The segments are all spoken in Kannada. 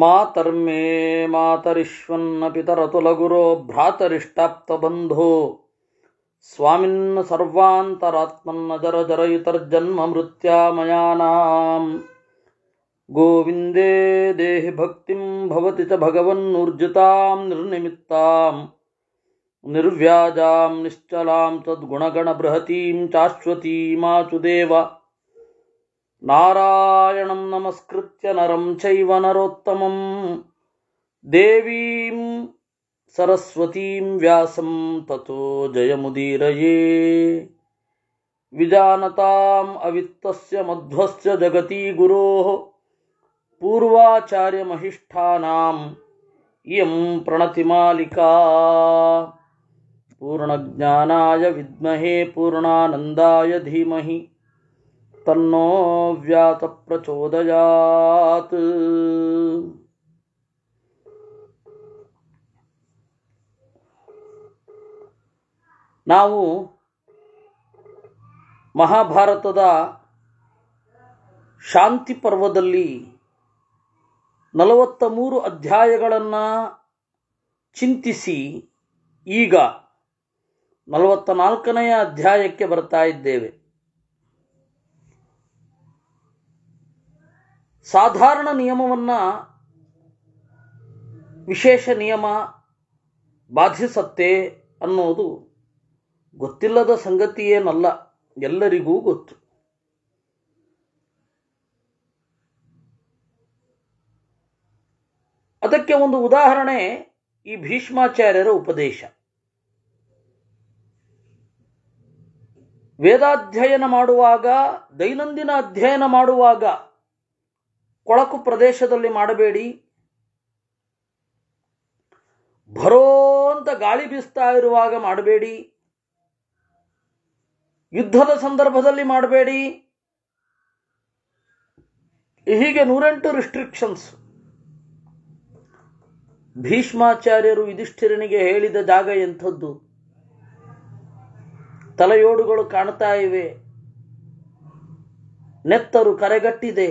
ಮಾತರ್ಮೇ ಮಾತರಿಶ್ವನ್ನ ಪಿತರತುಲಗುರೋ ಭ್ರಾತರಿಷ್ಟಾಪ್ತಬಂಧೋ ಸ್ವಾಮಿನ್ನ ಸರ್ವಾಂತರಾತ್ಮನ್ನ ಜರ ಜರಯುತರ್ಜನ್ಮ ಮೃತ್ಯಾ ಗೋವಿಂದೇ ದೇಹಿ ಭಕ್ತಿಂ ಭವತಿ ಚ ಭಗವನ್ನೂರ್ಜಿತಾಂ ನಿರ್ನಿಮಿತ್ತಾಂ ನಿರ್ವ್ಯಾಜಾಂ ನಿಶ್ಚಲಾಂ ತದ್ಗುಣಗಣ ಬೃಹತೀಂ ಚಾಶ್ವತೀಮಾಚುದೇವ नारायणं नमस्कृत्य नरं चैव नरोत्तमम् देवीम् सरस्वतीम् व्यासं। ततो जयमुदीरये विजानताम् अवित्तस्य मध्वस्य जगती गुरोः पूर्वाचार्यमहिष्ठानाम् इयं प्रणतिमालिका पूर्णज्ञानाय विद्महे पूर्णानन्दाय धीमहि ತನ್ನೋ ವ್ಯಾತ ಪ್ರಚೋದಯಾತ್ ನಾವು ಮಹಾಭಾರತದ ಶಾಂತಿ ಪರ್ವದಲ್ಲಿ ನಲವತ್ತ ಮೂರು ಅಧ್ಯಾಯಗಳನ್ನು ಚಿಂತಿಸಿ ಈಗ ನಲವತ್ತ ನಾಲ್ಕನೆಯ ಅಧ್ಯಾಯಕ್ಕೆ ಬರ್ತಾ ಇದ್ದೇವೆ ಸಾಧಾರಣ ನಿಯಮವನ್ನ ವಿಶೇಷ ನಿಯಮ ಬಾಧಿಸತ್ತೆ ಅನ್ನೋದು ಗೊತ್ತಿಲ್ಲದ ಸಂಗತಿಯೇನಲ್ಲ ಎಲ್ಲರಿಗೂ ಗೊತ್ತು ಅದಕ್ಕೆ ಒಂದು ಉದಾಹರಣೆ ಈ ಭೀಷ್ಮಾಚಾರ್ಯರ ಉಪದೇಶ ವೇದಾಧ್ಯಯನ ಮಾಡುವಾಗ ದೈನಂದಿನ ಅಧ್ಯಯನ ಮಾಡುವಾಗ ಕೊಳಕು ಪ್ರದೇಶದಲ್ಲಿ ಮಾಡಬೇಡಿ ಭರೋಂತ ಗಾಳಿ ಬೀಸ್ತಾ ಇರುವಾಗ ಮಾಡಬೇಡಿ ಯುದ್ಧದ ಸಂದರ್ಭದಲ್ಲಿ ಮಾಡಬೇಡಿ ಹೀಗೆ ನೂರೆಂಟು ರಿಸ್ಟ್ರಿಕ್ಷನ್ಸ್ ಭೀಷ್ಮಾಚಾರ್ಯರು ಯುಧಿಷ್ಠಿರನಿಗೆ ಹೇಳಿದ ಜಾಗ ಎಂಥದ್ದು ತಲೆಯೋಡುಗಳು ಕಾಣ್ತಾ ಇವೆ ನೆತ್ತರು ಕರೆಗಟ್ಟಿದೆ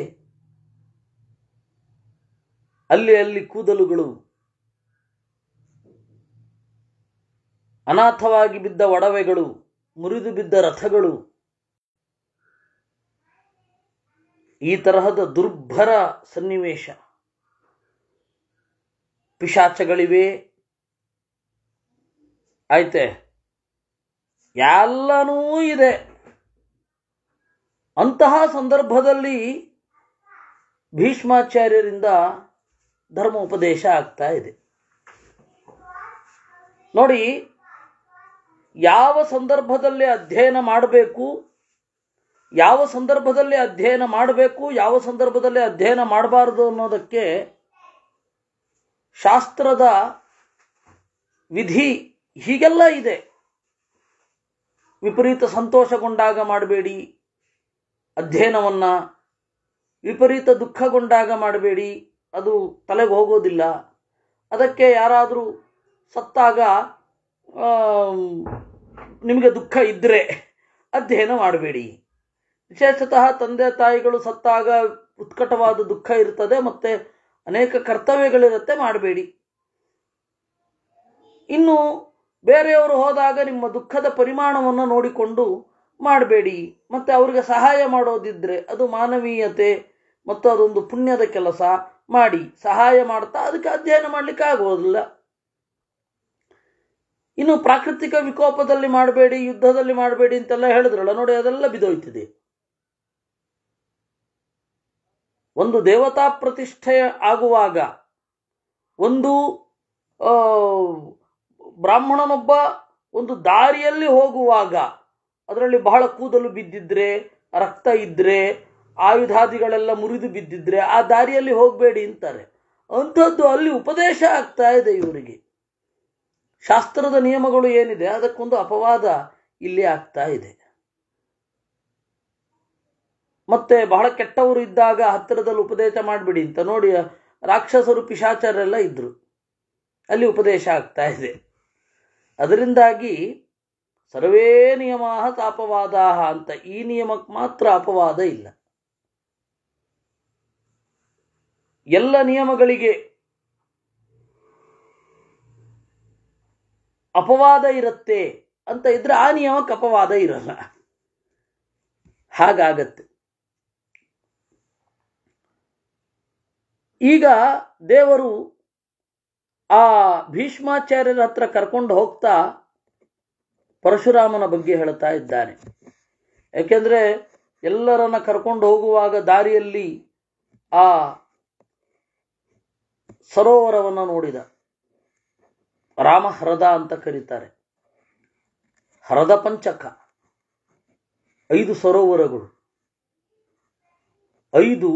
ಅಲ್ಲಿ ಅಲ್ಲಿ ಕೂದಲುಗಳು ಅನಾಥವಾಗಿ ಬಿದ್ದ ಒಡವೆಗಳು ಮುರಿದು ಬಿದ್ದ ರಥಗಳು ಈ ತರಹದ ದುರ್ಭರ ಸನ್ನಿವೇಶ ಪಿಶಾಚಗಳಿವೆ ಆಯ್ತೆ ಎಲ್ಲನೂ ಇದೆ ಅಂತಹ ಸಂದರ್ಭದಲ್ಲಿ ಭೀಷ್ಮಾಚಾರ್ಯರಿಂದ ಧರ್ಮ ಉಪದೇಶ ಆಗ್ತಾ ಇದೆ ನೋಡಿ ಯಾವ ಸಂದರ್ಭದಲ್ಲಿ ಅಧ್ಯಯನ ಮಾಡಬೇಕು ಯಾವ ಸಂದರ್ಭದಲ್ಲಿ ಅಧ್ಯಯನ ಮಾಡಬೇಕು ಯಾವ ಸಂದರ್ಭದಲ್ಲಿ ಅಧ್ಯಯನ ಮಾಡಬಾರದು ಅನ್ನೋದಕ್ಕೆ ಶಾಸ್ತ್ರದ ವಿಧಿ ಹೀಗೆಲ್ಲ ಇದೆ ವಿಪರೀತ ಸಂತೋಷಗೊಂಡಾಗ ಮಾಡಬೇಡಿ ಅಧ್ಯಯನವನ್ನು ವಿಪರೀತ ದುಃಖಗೊಂಡಾಗ ಮಾಡಬೇಡಿ ಅದು ತಲೆಗೆ ಹೋಗೋದಿಲ್ಲ ಅದಕ್ಕೆ ಯಾರಾದರೂ ಸತ್ತಾಗ ನಿಮಗೆ ದುಃಖ ಇದ್ದರೆ ಅಧ್ಯಯನ ಮಾಡಬೇಡಿ ವಿಶೇಷತಃ ತಂದೆ ತಾಯಿಗಳು ಸತ್ತಾಗ ಉತ್ಕಟವಾದ ದುಃಖ ಇರ್ತದೆ ಮತ್ತೆ ಅನೇಕ ಕರ್ತವ್ಯಗಳಿರುತ್ತೆ ಮಾಡಬೇಡಿ ಇನ್ನು ಬೇರೆಯವರು ಹೋದಾಗ ನಿಮ್ಮ ದುಃಖದ ಪರಿಮಾಣವನ್ನು ನೋಡಿಕೊಂಡು ಮಾಡಬೇಡಿ ಮತ್ತು ಅವರಿಗೆ ಸಹಾಯ ಮಾಡೋದಿದ್ರೆ ಅದು ಮಾನವೀಯತೆ ಮತ್ತು ಅದೊಂದು ಪುಣ್ಯದ ಕೆಲಸ ಮಾಡಿ ಸಹಾಯ ಮಾಡ್ತಾ ಅದಕ್ಕೆ ಅಧ್ಯಯನ ಮಾಡಲಿಕ್ಕೆ ಆಗೋದಿಲ್ಲ ಇನ್ನು ಪ್ರಾಕೃತಿಕ ವಿಕೋಪದಲ್ಲಿ ಮಾಡಬೇಡಿ ಯುದ್ಧದಲ್ಲಿ ಮಾಡಬೇಡಿ ಅಂತೆಲ್ಲ ಹೇಳಿದ್ರಲ್ಲ ನೋಡಿ ಅದೆಲ್ಲ ಬಿದೋಯ್ತಿದೆ ಒಂದು ದೇವತಾ ಪ್ರತಿಷ್ಠೆ ಆಗುವಾಗ ಒಂದು ಬ್ರಾಹ್ಮಣನೊಬ್ಬ ಒಂದು ದಾರಿಯಲ್ಲಿ ಹೋಗುವಾಗ ಅದರಲ್ಲಿ ಬಹಳ ಕೂದಲು ಬಿದ್ದಿದ್ರೆ ರಕ್ತ ಇದ್ರೆ ಆಯುಧಾದಿಗಳೆಲ್ಲ ಮುರಿದು ಬಿದ್ದಿದ್ರೆ ಆ ದಾರಿಯಲ್ಲಿ ಹೋಗಬೇಡಿ ಅಂತಾರೆ ಅಂಥದ್ದು ಅಲ್ಲಿ ಉಪದೇಶ ಆಗ್ತಾ ಇದೆ ಇವರಿಗೆ ಶಾಸ್ತ್ರದ ನಿಯಮಗಳು ಏನಿದೆ ಅದಕ್ಕೊಂದು ಅಪವಾದ ಇಲ್ಲಿ ಆಗ್ತಾ ಇದೆ ಮತ್ತೆ ಬಹಳ ಕೆಟ್ಟವರು ಇದ್ದಾಗ ಹತ್ತಿರದಲ್ಲಿ ಉಪದೇಶ ಮಾಡಬೇಡಿ ಅಂತ ನೋಡಿ ರಾಕ್ಷಸರು ಪಿಶಾಚರೆಲ್ಲ ಇದ್ರು ಅಲ್ಲಿ ಉಪದೇಶ ಆಗ್ತಾ ಇದೆ ಅದರಿಂದಾಗಿ ಸರ್ವೇ ನಿಯಮ ತಾಪವಾದ ಅಂತ ಈ ನಿಯಮಕ್ಕೆ ಮಾತ್ರ ಅಪವಾದ ಇಲ್ಲ ಎಲ್ಲ ನಿಯಮಗಳಿಗೆ ಅಪವಾದ ಇರುತ್ತೆ ಅಂತ ಇದ್ರೆ ಆ ನಿಯಮಕ್ಕೆ ಅಪವಾದ ಇರಲ್ಲ ಹಾಗಾಗತ್ತೆ ಈಗ ದೇವರು ಆ ಭೀಷ್ಮಾಚಾರ್ಯರ ಹತ್ರ ಕರ್ಕೊಂಡು ಹೋಗ್ತಾ ಪರಶುರಾಮನ ಬಗ್ಗೆ ಹೇಳ್ತಾ ಇದ್ದಾನೆ ಯಾಕೆಂದ್ರೆ ಎಲ್ಲರನ್ನ ಕರ್ಕೊಂಡು ಹೋಗುವಾಗ ದಾರಿಯಲ್ಲಿ ಆ ಸರೋವರವನ್ನು ನೋಡಿದ ರಾಮ ಹರದ ಅಂತ ಕರೀತಾರೆ ಹರದ ಪಂಚಕ ಐದು ಸರೋವರಗಳು ಐದು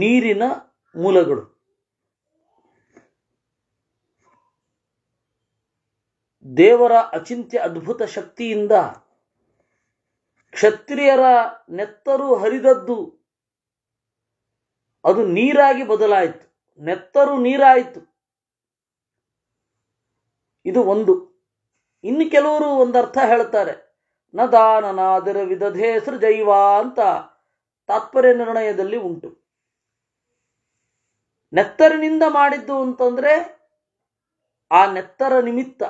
ನೀರಿನ ಮೂಲಗಳು ದೇವರ ಅಚಿಂತ್ಯ ಅದ್ಭುತ ಶಕ್ತಿಯಿಂದ ಕ್ಷತ್ರಿಯರ ನೆತ್ತರು ಹರಿದದ್ದು ಅದು ನೀರಾಗಿ ಬದಲಾಯಿತು ನೆತ್ತರು ನೀರಾಯಿತು ಇದು ಒಂದು ಇನ್ನು ಕೆಲವರು ಒಂದರ್ಥ ಹೇಳ್ತಾರೆ ನ ದಾನನಾದರ ವಿಧದೇ ಸೃಜೈವ ಅಂತ ತಾತ್ಪರ್ಯ ನಿರ್ಣಯದಲ್ಲಿ ಉಂಟು ನೆತ್ತರಿನಿಂದ ಮಾಡಿದ್ದು ಅಂತಂದ್ರೆ ಆ ನೆತ್ತರ ನಿಮಿತ್ತ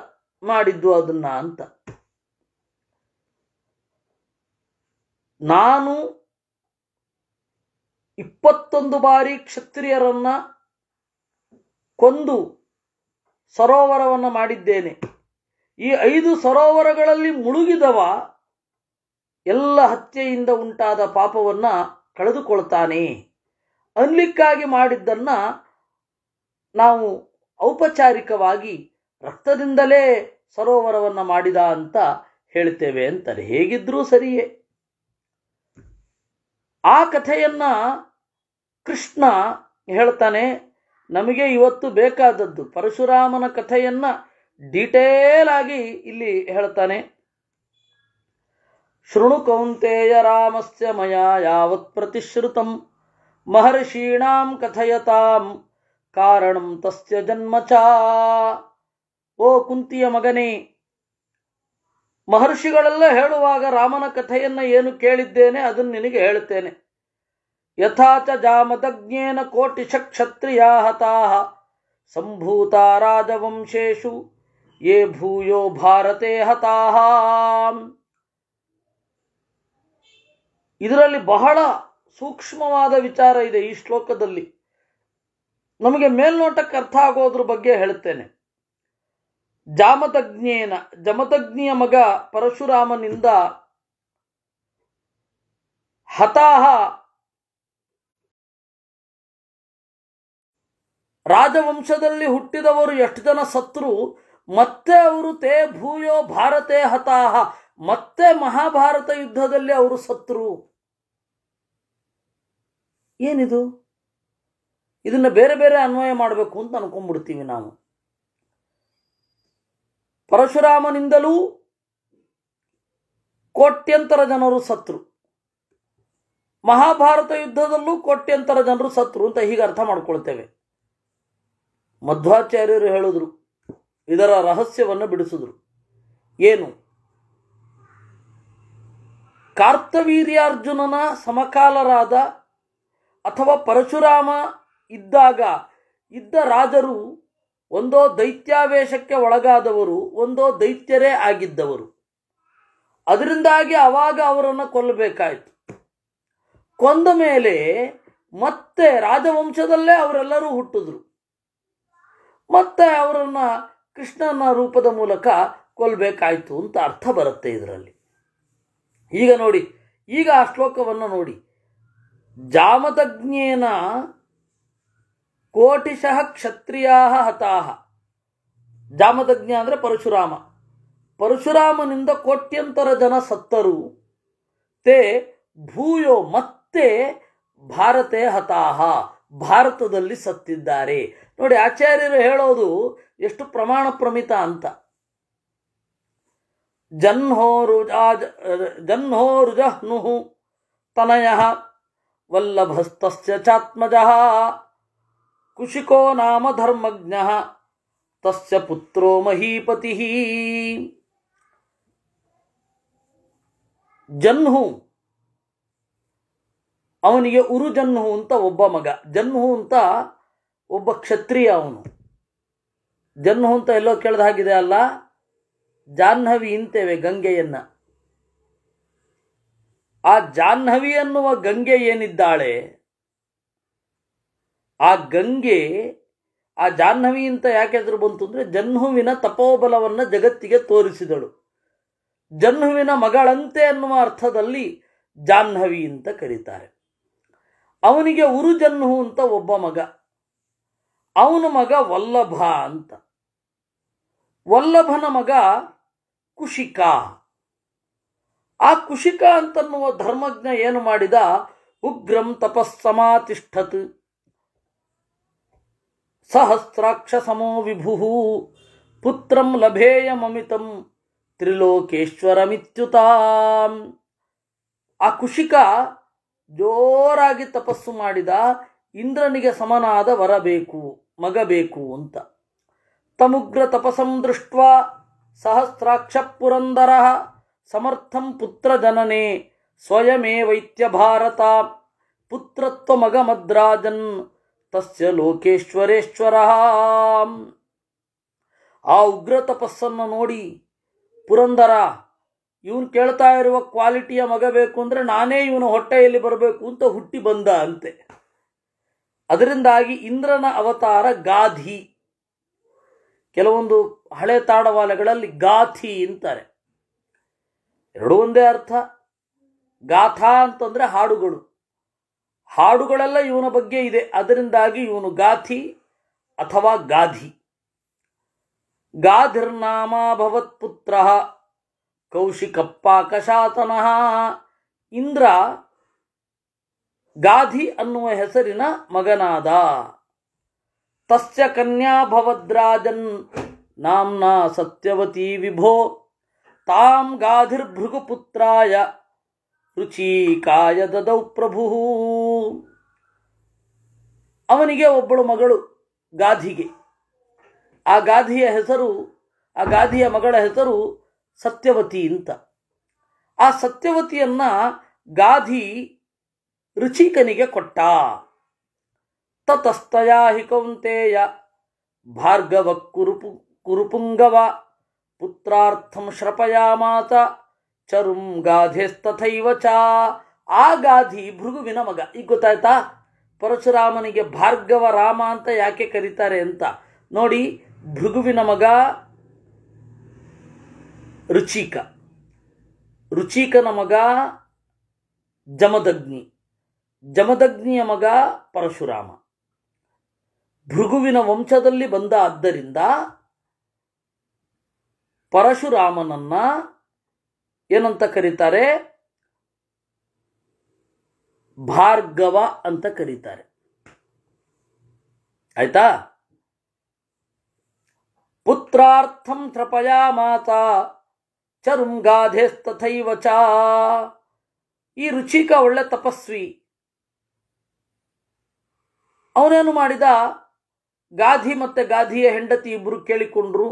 ಮಾಡಿದ್ದು ಅದನ್ನ ಅಂತ ನಾನು ಇಪ್ಪತ್ತೊಂದು ಬಾರಿ ಕ್ಷತ್ರಿಯರನ್ನ ಕೊಂದು ಸರೋವರವನ್ನು ಮಾಡಿದ್ದೇನೆ ಈ ಐದು ಸರೋವರಗಳಲ್ಲಿ ಮುಳುಗಿದವ ಎಲ್ಲ ಹತ್ಯೆಯಿಂದ ಉಂಟಾದ ಪಾಪವನ್ನು ಕಳೆದುಕೊಳ್ತಾನೆ ಅನ್ಲಿಕ್ಕಾಗಿ ಮಾಡಿದ್ದನ್ನ ನಾವು ಔಪಚಾರಿಕವಾಗಿ ರಕ್ತದಿಂದಲೇ ಸರೋವರವನ್ನ ಮಾಡಿದ ಅಂತ ಹೇಳ್ತೇವೆ ಅಂತಾರೆ ಹೇಗಿದ್ರೂ ಸರಿಯೇ ಆ ಕಥೆಯನ್ನು ಕೃಷ್ಣ ಹೇಳ್ತಾನೆ ನಮಗೆ ಇವತ್ತು ಬೇಕಾದದ್ದು ಪರಶುರಾಮನ ಕಥೆಯನ್ನ ಡೀಟೇಲ್ ಆಗಿ ಇಲ್ಲಿ ಹೇಳ್ತಾನೆ ಶೃಣು ಕೌಂತೆಯ ರಾಮಸ್ಯ ಮಯ ಯಾವತ್ ಪ್ರತಿಶ್ರುತಂ ಮಹರ್ಷೀಣಾಂ ಕಥಯತಾಂ ಕಾರಣಂ ತಸ್ಯ ಜನ್ಮಚಾ ಓ ಕುಂತಿಯ ಮಗನೇ ಮಹರ್ಷಿಗಳೆಲ್ಲ ಹೇಳುವಾಗ ರಾಮನ ಕಥೆಯನ್ನು ಏನು ಕೇಳಿದ್ದೇನೆ ಅದನ್ನು ನಿನಗೆ ಹೇಳ್ತೇನೆ ಯಥಾಚ ಚ ಜಾಮದಗ್ನೇನ ಕೋಟಿಶಕ್ಷತ್ರಿಯಾ ಹತಾ ಸಂಭೂತ ರಾಜವಂಶೇಶು ಯೇ ಭೂಯೋ ಭಾರತೆ ಹತಾಃ ಇದರಲ್ಲಿ ಬಹಳ ಸೂಕ್ಷ್ಮವಾದ ವಿಚಾರ ಇದೆ ಈ ಶ್ಲೋಕದಲ್ಲಿ ನಮಗೆ ಮೇಲ್ನೋಟಕ್ಕೆ ಅರ್ಥ ಆಗೋದ್ರ ಬಗ್ಗೆ ಹೇಳುತ್ತೇನೆ ಜಾಮತಜ್ಞೇನ ಜಮತಜ್ಞಿಯ ಮಗ ಪರಶುರಾಮನಿಂದ ಹತಾಹ ರಾಜವಂಶದಲ್ಲಿ ಹುಟ್ಟಿದವರು ಎಷ್ಟು ಜನ ಸತ್ರು ಮತ್ತೆ ಅವರು ತೇ ಭೂಯೋ ಭಾರತೆ ಹತಾಹ ಮತ್ತೆ ಮಹಾಭಾರತ ಯುದ್ಧದಲ್ಲಿ ಅವರು ಸತ್ರು ಏನಿದು ಇದನ್ನ ಬೇರೆ ಬೇರೆ ಅನ್ವಯ ಮಾಡಬೇಕು ಅಂತ ಅನ್ಕೊಂಡ್ಬಿಡ್ತೀವಿ ನಾವು ಪರಶುರಾಮನಿಂದಲೂ ಕೋಟ್ಯಂತರ ಜನರು ಸತ್ರು ಮಹಾಭಾರತ ಯುದ್ಧದಲ್ಲೂ ಕೋಟ್ಯಂತರ ಜನರು ಸತ್ರು ಅಂತ ಹೀಗೆ ಅರ್ಥ ಮಾಡ್ಕೊಳ್ತೇವೆ ಮಧ್ವಾಚಾರ್ಯರು ಹೇಳಿದರು ಇದರ ರಹಸ್ಯವನ್ನು ಬಿಡಿಸಿದ್ರು ಏನು ಕಾರ್ತವೀರ್ಯಾರ್ಜುನನ ಸಮಕಾಲರಾದ ಅಥವಾ ಪರಶುರಾಮ ಇದ್ದಾಗ ಇದ್ದ ರಾಜರು ಒಂದೋ ದೈತ್ಯಾವೇಶಕ್ಕೆ ಒಳಗಾದವರು ಒಂದೋ ದೈತ್ಯರೇ ಆಗಿದ್ದವರು ಅದರಿಂದಾಗಿ ಅವಾಗ ಅವರನ್ನು ಕೊಲ್ಲಬೇಕಾಯಿತು ಕೊಂದ ಮೇಲೆ ಮತ್ತೆ ರಾಜವಂಶದಲ್ಲೇ ಅವರೆಲ್ಲರೂ ಹುಟ್ಟಿದ್ರು ಮತ್ತೆ ಅವರನ್ನು ಕೃಷ್ಣನ ರೂಪದ ಮೂಲಕ ಕೊಲ್ಲಬೇಕಾಯ್ತು ಅಂತ ಅರ್ಥ ಬರುತ್ತೆ ಇದರಲ್ಲಿ ಈಗ ನೋಡಿ ಈಗ ಆ ಶ್ಲೋಕವನ್ನು ನೋಡಿ ಜಾಮದಜ್ಞೇನ ಕೋಟಿಶಃ ಕ್ಷತ್ರಿಯ ಹತಾಹ ಜಾಮದಜ್ಞ ಅಂದರೆ ಪರಶುರಾಮ ಪರಶುರಾಮನಿಂದ ಕೋಟ್ಯಂತರ ಜನ ಸತ್ತರು ತೇ ಭೂಯೋ ಮತ್ತೆ ಭಾರತೇ ಹತಾಹ ಭಾರತದಲ್ಲಿ ಸತ್ತಿದ್ದಾರೆ ನೋಡಿ ಆಚಾರ್ಯರು ಹೇಳೋದು ಎಷ್ಟು ಪ್ರಮಾಣ ಪ್ರಮಿತ ಅಂತ ಜನ್ಹೋ ರುಜ ಜನ್ಹೋ ತನಯ ವಲ್ಲಭಸ್ತಸ್ಯ ಚಾತ್ಮಜ ಕುಶಿಕೋ ನಾಮ ಧರ್ಮಜ್ಞ ತಸ್ಯ ಪುತ್ರೋ ಮಹೀಪತಿ ಜನ್ಹು ಅವನಿಗೆ ಉರು ಜನ್ಹು ಅಂತ ಒಬ್ಬ ಮಗ ಜನ್ಹು ಅಂತ ಒಬ್ಬ ಕ್ಷತ್ರಿಯ ಅವನು ಜನ್ಹು ಅಂತ ಎಲ್ಲೋ ಕೇಳ್ದ ಹಾಗಿದೆ ಅಲ್ಲ ಜಾಹ್ನವಿ ಇಂತೇವೆ ಗಂಗೆಯನ್ನು ಆ ಜಾಹ್ನವಿ ಅನ್ನುವ ಗಂಗೆ ಏನಿದ್ದಾಳೆ ಆ ಗಂಗೆ ಆ ಜಾಹ್ನವಿ ಅಂತ ಯಾಕೆ ಎದುರು ಬಂತು ಅಂದರೆ ಜಹ್ನುವಿನ ತಪೋಬಲವನ್ನು ಜಗತ್ತಿಗೆ ತೋರಿಸಿದಳು ಜಹ್ನುವಿನ ಮಗಳಂತೆ ಅನ್ನುವ ಅರ್ಥದಲ್ಲಿ ಜಾಹ್ನವಿ ಅಂತ ಕರೀತಾರೆ ಅವನಿಗೆ ಉರು ಜನ್ಹು ಅಂತ ಒಬ್ಬ ಮಗ ಅವನ ಮಗ ವಲ್ಲಭ ಅಂತ ವಲ್ಲಭನ ಮಗ ಕುಶಿಕ ಆ ಕುಶಿಕ ಅಂತನ್ನುವ ಧರ್ಮಜ್ಞ ಏನು ಮಾಡಿದ ಉಗ್ರಂ ತಪಸ್ಸಮಾತಿಷ್ಠತ್ ಸಹಸ್ರಾಕ್ಷ ಸಮೋ ವಿಭು ಪುತ್ರಂ ಲಭೇಯಮಮಿತಂ ತ್ರಿಲೋಕೇಶ್ವರಮಿತ್ಯುತಾಂ ಆ ಕುಶಿಕ ಜೋರಾಗಿ ತಪಸ್ಸು ಮಾಡಿದ ಇಂದ್ರನಿಗೆ ಸಮನಾದ ವರಬೇಕು ಮಗ ಬೇಕು ಅಂತ ತಮುಗ್ರ ತಪಸಂ ದೃಷ್ಟ ಸಹಸ್ರಾಕ್ಷ ಪುರಂದರ ಸಮರ್ಥಂ ಪುತ್ರ ಜನನೆ ಸ್ವಯಮೇ ವೈತ್ಯ ಭಾರತ ಪುತ್ರತ್ವ ಮಗಮದ್ರಾಜನ್ ತಸ್ಯ ಲೋಕೇಶ್ವರೇಶ್ವರ ಆ ಉಗ್ರ ತಪಸ್ಸನ್ನು ನೋಡಿ ಪುರಂದರ ಇವನು ಕೇಳ್ತಾ ಇರುವ ಕ್ವಾಲಿಟಿಯ ಮಗ ಬೇಕು ಅಂದರೆ ನಾನೇ ಇವನು ಹೊಟ್ಟೆಯಲ್ಲಿ ಬರಬೇಕು ಅಂತ ಹುಟ್ಟಿ ಬಂದ ಅಂತೆ ಅದರಿಂದಾಗಿ ಇಂದ್ರನ ಅವತಾರ ಗಾಧಿ ಕೆಲವೊಂದು ಹಳೆ ತಾಡವಾಲೆಗಳಲ್ಲಿ ಗಾಥಿ ಅಂತಾರೆ ಎರಡು ಒಂದೇ ಅರ್ಥ ಗಾಥಾ ಅಂತಂದರೆ ಹಾಡುಗಳು ಹಾಡುಗಳೆಲ್ಲ ಇವನ ಬಗ್ಗೆ ಇದೆ ಅದರಿಂದಾಗಿ ಇವನು ಗಾಥಿ ಅಥವಾ ಗಾಧಿ ಗಾಧಿರ್ನಾಮ ಭವತ್ ಕೌಶಿಕಪ್ಪ ಕಶಾತನಃ ಇಂದ್ರ ಗಾಧಿ ಅನ್ನುವ ಹೆಸರಿನ ಮಗನಾದ ತಸ್ಯ ಕನ್ಯಾ ಭವದ್ರಾಜನ್ ನಾಂನ ಸತ್ಯವತಿ ವಿಭೋ ತಾಂ ಗಾಧಿರ್ಭೃಗುಪುತ್ರಾಯ ರುಚಿಕಾಯ ದದೌ ಪ್ರಭು ಅವನಿಗೆ ಒಬ್ಬಳು ಮಗಳು ಗಾಧಿಗೆ ಆ ಗಾಧಿಯ ಹೆಸರು ಆ ಗಾಧಿಯ ಮಗಳ ಹೆಸರು ಸತ್ಯವತಿ ಅಂತ ಆ ಸತ್ಯವತಿಯನ್ನು ಗಾಧಿ ರುಚಿಕನಿಗೆ ಕೊಟ್ಟ ತತಸ್ತಯಾ ಹಿ ಕೌಂತೆಯ ಭಾರ್ಗವ ಕುರುಪು ಕುರುಪುಂಗವ ಪುತ್ರಾರ್ಥಂ ಮಾತ ಚರುಂ ಗಾಧೆಸ್ತಥೈವ ಚ ಆ ಗಾಧಿ ಭೃಗುವಿನ ಮಗ ಈಗ ಗೊತ್ತಾಯ್ತಾ ಪರಶುರಾಮನಿಗೆ ಭಾರ್ಗವ ರಾಮ ಅಂತ ಯಾಕೆ ಕರೀತಾರೆ ಅಂತ ನೋಡಿ ಭೃಗುವಿನ ಮಗ ರುಚಿಕ ರುಚಿಕನ ಮಗ ಜಮದಗ್ನಿ ಜಮದಗ್ನಿಯ ಮಗ ಪರಶುರಾಮ ಭೃಗುವಿನ ವಂಶದಲ್ಲಿ ಬಂದ ಆದ್ದರಿಂದ ಪರಶುರಾಮನನ್ನ ಏನಂತ ಕರೀತಾರೆ ಭಾರ್ಗವ ಅಂತ ಕರೀತಾರೆ ಆಯ್ತಾ ಪುತ್ರಾರ್ಥಂ ತ್ರಪಯಾ ಮಾತಾ ಚರುಂಗಾಧೆ ಈ ರುಚಿಕ ಒಳ್ಳೆ ತಪಸ್ವಿ ಅವನೇನು ಮಾಡಿದ ಗಾಧಿ ಮತ್ತು ಗಾಧಿಯ ಹೆಂಡತಿ ಇಬ್ಬರು ಕೇಳಿಕೊಂಡ್ರು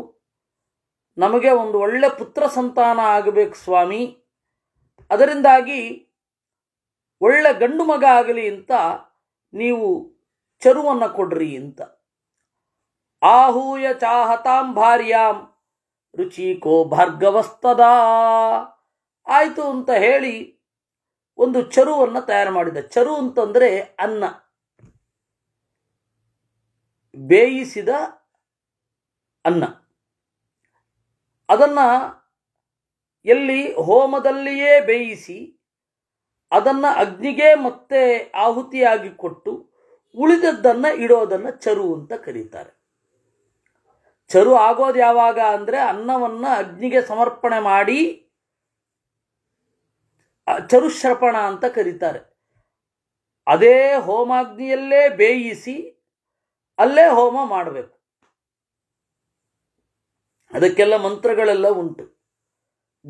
ನಮಗೆ ಒಂದು ಒಳ್ಳೆ ಪುತ್ರ ಸಂತಾನ ಆಗಬೇಕು ಸ್ವಾಮಿ ಅದರಿಂದಾಗಿ ಒಳ್ಳೆ ಗಂಡು ಮಗ ಆಗಲಿ ಅಂತ ನೀವು ಚರುವನ್ನು ಕೊಡ್ರಿ ಅಂತ ಆಹೂಯ ಚಾಹತಾಂ ಭಾರ್ಯಾಂ ರುಚಿಕೋ ಭಾರ್ಗವಸ್ತದ ಆಯಿತು ಅಂತ ಹೇಳಿ ಒಂದು ಚರುವನ್ನು ತಯಾರು ಮಾಡಿದ ಚರು ಅಂತಂದರೆ ಅನ್ನ ಬೇಯಿಸಿದ ಅನ್ನ ಅದನ್ನು ಎಲ್ಲಿ ಹೋಮದಲ್ಲಿಯೇ ಬೇಯಿಸಿ ಅದನ್ನು ಅಗ್ನಿಗೆ ಮತ್ತೆ ಆಹುತಿಯಾಗಿ ಕೊಟ್ಟು ಉಳಿದದ್ದನ್ನು ಇಡೋದನ್ನು ಚರು ಅಂತ ಕರೀತಾರೆ ಚರು ಆಗೋದು ಯಾವಾಗ ಅಂದರೆ ಅನ್ನವನ್ನು ಅಗ್ನಿಗೆ ಸಮರ್ಪಣೆ ಮಾಡಿ ಚರುಶ್ರಪಣ ಅಂತ ಕರೀತಾರೆ ಅದೇ ಹೋಮಾಗ್ನಿಯಲ್ಲೇ ಬೇಯಿಸಿ ಅಲ್ಲೇ ಹೋಮ ಮಾಡಬೇಕು ಅದಕ್ಕೆಲ್ಲ ಮಂತ್ರಗಳೆಲ್ಲ ಉಂಟು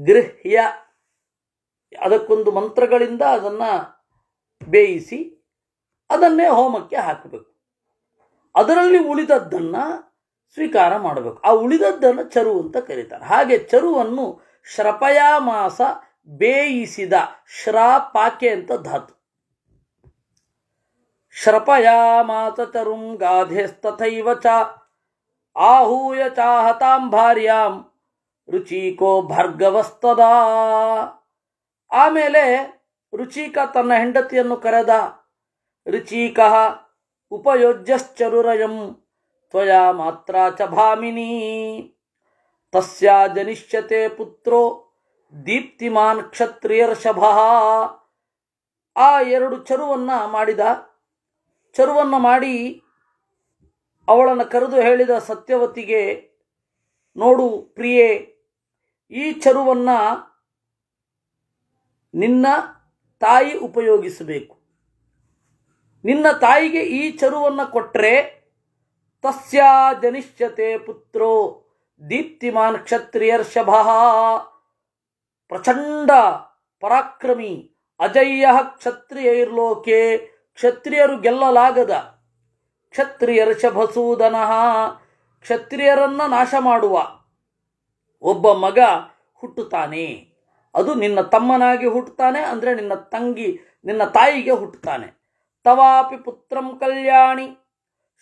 ಗೃಹ್ಯ ಅದಕ್ಕೊಂದು ಮಂತ್ರಗಳಿಂದ ಅದನ್ನು ಬೇಯಿಸಿ ಅದನ್ನೇ ಹೋಮಕ್ಕೆ ಹಾಕಬೇಕು ಅದರಲ್ಲಿ ಉಳಿದದ್ದನ್ನು ಸ್ವೀಕಾರ ಮಾಡಬೇಕು ಆ ಉಳಿದದ್ದನ್ನು ಚರು ಅಂತ ಕರೀತಾರೆ ಹಾಗೆ ಚರುವನ್ನು ಶ್ರಪಯಾಮಾಸ ಬೇಯಿಸಿದ ಶ್ರಾಪಾಕೆ ಅಂತ ಧಾತು श्रपयामास चरुं ಗಾಧೆಸ್ತಥೈವ ಚ ಆಹೂಯ ಚಾಹತಾಂ ಭಾರ್ಯಾಂ ರುಚಿಕೋ ಭರ್ಗವಸ್ತದ ಆಮೇಲೆ ರುಚಿಕ ತನ್ನ ಹೆಂಡತಿಯನ್ನು ಕರೆದ ರುಚಿಕ ಉಪಯೋಜ್ಯಶ್ಚರುರಯಂ ತ್ವಯಾ ಮಾತ್ರ ಚ ಭಾಮಿನಿ ತಸ್ಯಾ ಜನಿಷ್ಯತೆ ಪುತ್ರೋ ದೀಪ್ತಿಮಾನ್ ಕ್ಷತ್ರಿಯರ್ಷಭ ಆ ಎರಡು ಚರುವನ್ನು ಮಾಡಿದ ಚರುವನ್ನು ಮಾಡಿ ಅವಳನ್ನು ಕರೆದು ಹೇಳಿದ ಸತ್ಯವತಿಗೆ ನೋಡು ಪ್ರಿಯೆ ಈ ಚರುವನ್ನು ನಿನ್ನ ತಾಯಿ ಉಪಯೋಗಿಸಬೇಕು ನಿನ್ನ ತಾಯಿಗೆ ಈ ಚರುವನ್ನು ಕೊಟ್ಟರೆ ತಸ್ಯ ಜನಿಷ್ಯತೆ ಪುತ್ರೋ ದೀಪ್ತಿಮಾನ್ ಕ್ಷತ್ರಿಯರ್ಷಭ ಪ್ರಚಂಡ ಪರಾಕ್ರಮಿ ಅಜಯ್ಯ ಕ್ಷತ್ರಿಯೈರ್ಲೋಕೆ ಕ್ಷತ್ರಿಯರು ಗೆಲ್ಲಲಾಗದ ಕ್ಷತ್ರಿಯರ ಶಭಸೂದನಃ ಕ್ಷತ್ರಿಯರನ್ನು ನಾಶ ಮಾಡುವ ಒಬ್ಬ ಮಗ ಹುಟ್ಟುತ್ತಾನೆ ಅದು ನಿನ್ನ ತಮ್ಮನಾಗಿ ಹುಟ್ಟುತ್ತಾನೆ ಅಂದರೆ ನಿನ್ನ ತಂಗಿ ನಿನ್ನ ತಾಯಿಗೆ ಹುಟ್ಟುತ್ತಾನೆ ತವಾಪಿ ಪುತ್ರಂ ಕಲ್ಯಾಣಿ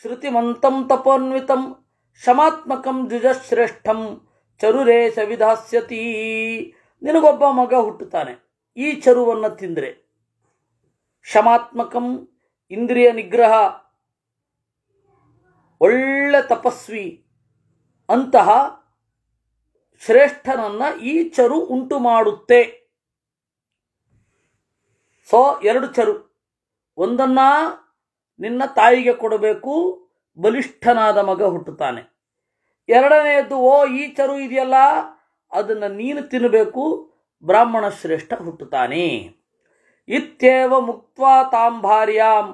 ಶ್ರುತಿಮಂತಂ ತಪೋನ್ವಿತಂ ಶಮಾತ್ಮಕಂ ದ್ವಿಜಶ್ರೇಷ್ಠಂ ಚರುರೇ ಸವಿಧಾಸ್ಯತೀ ನಿನಗೊಬ್ಬ ಮಗ ಹುಟ್ಟುತ್ತಾನೆ ಈ ಚರುವನ್ನು ತಿಂದರೆ ಶಮಾತ್ಮಕಂ ಇಂದ್ರಿಯ ನಿಗ್ರಹ ಒಳ್ಳೆ ತಪಸ್ವಿ ಅಂತಹ ಶ್ರೇಷ್ಠನನ್ನು ಈ ಚರು ಉಂಟು ಮಾಡುತ್ತೆ ಸೊ ಎರಡು ಚರು ಒಂದನ್ನ ನಿನ್ನ ತಾಯಿಗೆ ಕೊಡಬೇಕು ಬಲಿಷ್ಠನಾದ ಮಗ ಹುಟ್ಟುತ್ತಾನೆ ಎರಡನೆಯದ್ದು ಓ ಈ ಚರು ಇದೆಯಲ್ಲ ಅದನ್ನು ನೀನು ತಿನ್ನಬೇಕು ಬ್ರಾಹ್ಮಣ ಶ್ರೇಷ್ಠ ಹುಟ್ಟುತ್ತಾನೆ ಇತ್ಯೇವ ಮುಕ್ತ್ವಾ ತಾಂ ಭಾರ್ಯಾಂ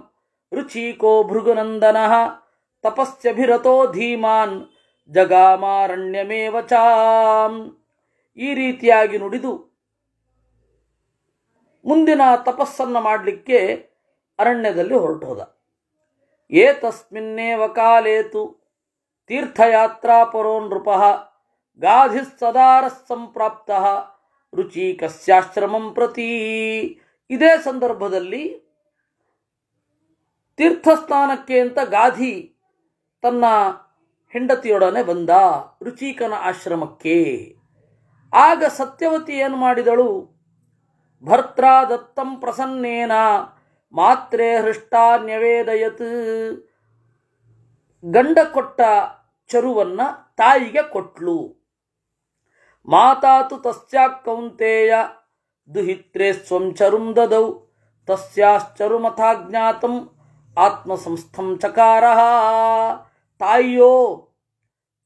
ರುಚಿಕೋ ಭೃಗುನಂದನ ತಪಸ್ಸಭಿರತೋ ಧೀಮಾನ್ ಜಗಾಮಾರಣ್ಯಮೇವ ಚಾಂ ಈ ರೀತಿಯಾಗಿ ನುಡಿದು ಮುಂದಿನ ತಪಸ್ಸನ್ನು ಮಾಡಲಿಕ್ಕೆ ಅರಣ್ಯದಲ್ಲಿ ಹೊರಟೋದ ಏತಸ್ಮಿನ್ನೇವ ಕಾಲೇತು ತೀರ್ಥಯಾತ್ರಾ ಪರೋ ನೃಪ ರುಚಿ ಕಸ್ಯಾಶ್ರಮಂ ಪ್ರತಿ ಇದೇ ಸಂದರ್ಭದಲ್ಲಿ ತೀರ್ಥಸ್ಥಾನಕ್ಕೆ ಅಂತ ಗಾಧಿ ತನ್ನ ಹೆಂಡತಿಯೊಡನೆ ಬಂದ ರುಚಿಕನ ಆಶ್ರಮಕ್ಕೆ ಆಗ ಸತ್ಯವತಿ ಏನು ಮಾಡಿದಳು ಭರ್ತ್ರ ದತ್ತಂ ಪ್ರಸನ್ನೇನ ಮಾತ್ರೆ ಹೃಷ್ಟಾ ನ್ಯವೇದಯತ್ ಗಂಡ ಕೊಟ್ಟ ಚರುವನ್ನ ತಾಯಿಗೆ ಕೊಟ್ಲು ಮಾತಾತು ತಸ್ಯಾ ಕೌಂತೆಯ ದುಹಿತ್ರೇ ಸ್ವಂ ಚರುಂ ದದೌ ತಸ್ಯಾಶ್ಚರುಮಥಾ ಜ್ಞಾತಂ ಸಂಸ್ಥಂ ಚಕಾರ ತಾಯಿಯೋ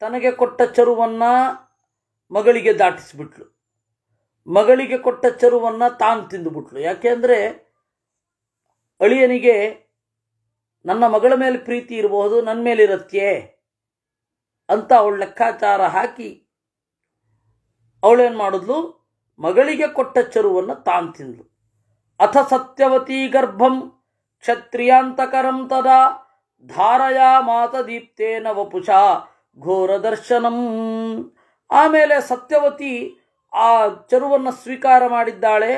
ತನಗೆ ಕೊಟ್ಟ ಚರುವನ್ನ ಮಗಳಿಗೆ ದಾಟಿಸಿಬಿಟ್ಲು ಮಗಳಿಗೆ ಕೊಟ್ಟ ಚರುವನ್ನ ತಾನು ತಿಂದುಬಿಟ್ಲು ಯಾಕೆಂದ್ರೆ ಅಳಿಯನಿಗೆ ನನ್ನ ಮಗಳ ಮೇಲೆ ಪ್ರೀತಿ ಇರಬಹುದು ನನ್ನ ಮೇಲಿರತ್ತೆ ಅಂತ ಅವಳು ಲೆಕ್ಕಾಚಾರ ಹಾಕಿ ಅವಳೇನು ಮಾಡಿದ್ಲು ಮಗಳಿಗೆ ಕೊಟ್ಟ ಚರುವನ್ನು ತಾನ್ ತಿಂದು ಅಥ ಸತ್ಯವತಿ ಗರ್ಭಂ ಕ್ಷತ್ರಿಯಾಂತಕರಂ ತದಾ ಧಾರಯ ಮಾತ ದೀಪ್ತೇನ ವಪುಷ ಘೋರ ದರ್ಶನಂ ಆಮೇಲೆ ಸತ್ಯವತಿ ಆ ಚರುವನ್ನು ಸ್ವೀಕಾರ ಮಾಡಿದ್ದಾಳೆ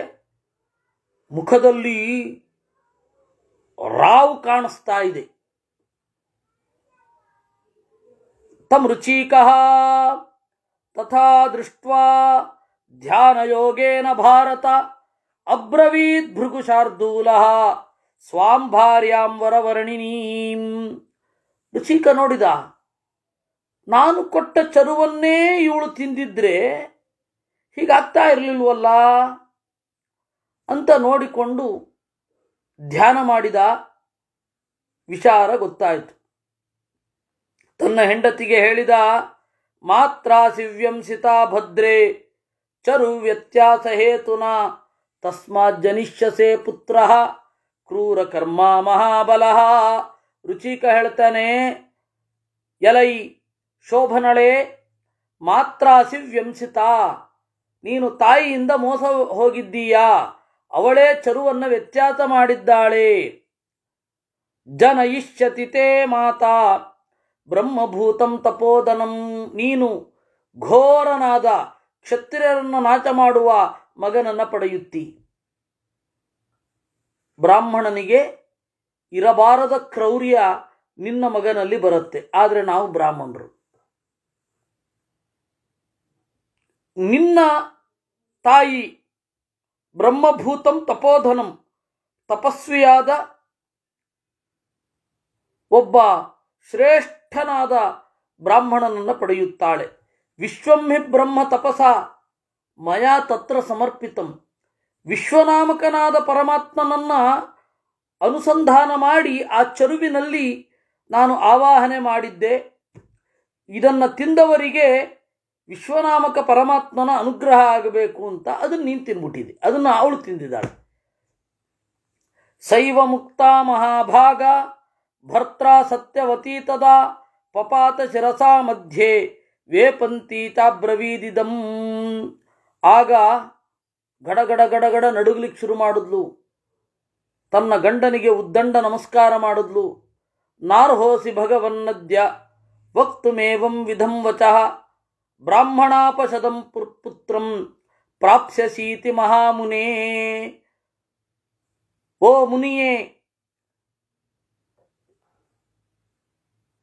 ಮುಖದಲ್ಲಿ ರಾವ್ ಕಾಣಿಸ್ತಾ ಇದೆ ತಮೃಚೀಕ ತಥಾ ದೃಷ್ಟ ಧ್ಯಾನಯೋಗೇನ ಭಾರತ ಅಬ್ರವೀದ್ ಭೃಗುಶಾರ್ದೂಲ ಸ್ವಾಂಭಾರ್ಯಾಂವರ ವರ್ಣಿನೀಂ ರುಚಿಕ ನೋಡಿದ ನಾನು ಕೊಟ್ಟ ಚರುವನ್ನೇ ಇವಳು ತಿಂದಿದ್ರೆ ಹೀಗಾಗ್ತಾ ಇರಲಿಲ್ವಲ್ಲ ಅಂತ ನೋಡಿಕೊಂಡು ಧ್ಯಾನ ಮಾಡಿದ ವಿಚಾರ ಗೊತ್ತಾಯಿತು ತನ್ನ ಹೆಂಡತಿಗೆ ಹೇಳಿದ ಮಾತ್ರ ಸಿವ್ಯಂ ಸಿತಾ ಭದ್ರೆ ಚರು ವ್ಯತ್ಯಾಸ ಹೇತುನ ತಸ್ಮಾಜ್ಜನಿಷ್ಯಸೆ ಪುತ್ರ ಕ್ರೂರ ಕರ್ಮ ಮಹಾಬಲ ರುಚಿಕ ಹೇಳ್ತಾನೆ ಎಲೈ ಶೋಭನಳೆ ಮಾತ್ರಾಸಿ ವ್ಯಂಸಿತಾ ನೀನು ತಾಯಿಯಿಂದ ಮೋಸ ಹೋಗಿದ್ದೀಯಾ ಅವಳೇ ಚರುವನ್ನು ವ್ಯತ್ಯಾಸ ಮಾಡಿದ್ದಾಳೆ ಜನ ಇಷ್ಯತಿತೇ ಮಾತಾ ಬ್ರಹ್ಮಭೂತಂ ತಪೋದನಂ ನೀನು ಘೋರನಾದ ಕ್ಷತ್ರಿಯರನ್ನು ನಾಚ ಮಾಡುವ ಮಗನನ್ನು ಪಡೆಯುತ್ತಿ ಬ್ರಾಹ್ಮಣನಿಗೆ ಇರಬಾರದ ಕ್ರೌರ್ಯ ನಿನ್ನ ಮಗನಲ್ಲಿ ಬರುತ್ತೆ ಆದರೆ ನಾವು ಬ್ರಾಹ್ಮಣರು ನಿನ್ನ ತಾಯಿ ಬ್ರಹ್ಮಭೂತಂ ತಪೋಧನಂ ತಪಸ್ವಿಯಾದ ಒಬ್ಬ ಶ್ರೇಷ್ಠನಾದ ಬ್ರಾಹ್ಮಣನನ್ನು ಪಡೆಯುತ್ತಾಳೆ ವಿಶ್ವಂ ಹಿ ಬ್ರಹ್ಮ ತಪಸ ಮಯಾ ತತ್ರ ಸಮರ್ಪಿತಂ ವಿಶ್ವನಾಮಕನಾದ ಪರಮಾತ್ಮನನ್ನು ಅನುಸಂಧಾನ ಮಾಡಿ ಆ ಚರುವಿನಲ್ಲಿ ನಾನು ಆವಾಹನೆ ಮಾಡಿದ್ದೆ ಇದನ್ನು ತಿಂದವರಿಗೆ ವಿಶ್ವನಾಮಕ ಪರಮಾತ್ಮನ ಅನುಗ್ರಹ ಆಗಬೇಕು ಅಂತ ಅದನ್ನು ನೀನು ತಿನ್ಬಿಟ್ಟಿದ್ದೆ ಅದನ್ನು ಅವಳು ತಿಂದಿದ್ದಾಳೆ ಸೈವ ಮುಕ್ತ ಮಹಾಭಾಗ ಭರ್ತ್ರ ಸತ್ಯವತೀತದ ಪಪಾತ ಶಿರಸಾ ಮಧ್ಯೆ ವೇಪಂತೀತಾಬ್ರವೀದಿದಂ ಆಗ ಗಡಗಡ ಗಡಗಡ ನಡುಗ್ಲಿಕ್ಕೆ ಶುರು ಮಾಡಿದ್ಲು ತನ್ನ ಗಂಡನಿಗೆ ಉದ್ದಂಡ ನಮಸ್ಕಾರ ಮಾಡಿದ್ಲು ನಾರ್ಹೋಸಿ ಭಗವನ್ನದ್ಯ ವಕ್ತುಮೇವಂ ವಿಧಂ ವಚಃ ಬ್ರಾಹ್ಮಣಾಪಶದಂ ಪುತ್ರಂ ಪ್ರಾಪ್ಸ್ಯಸೀತಿ ಮಹಾಮುನೇ ಓ ಮುನಿಯೇ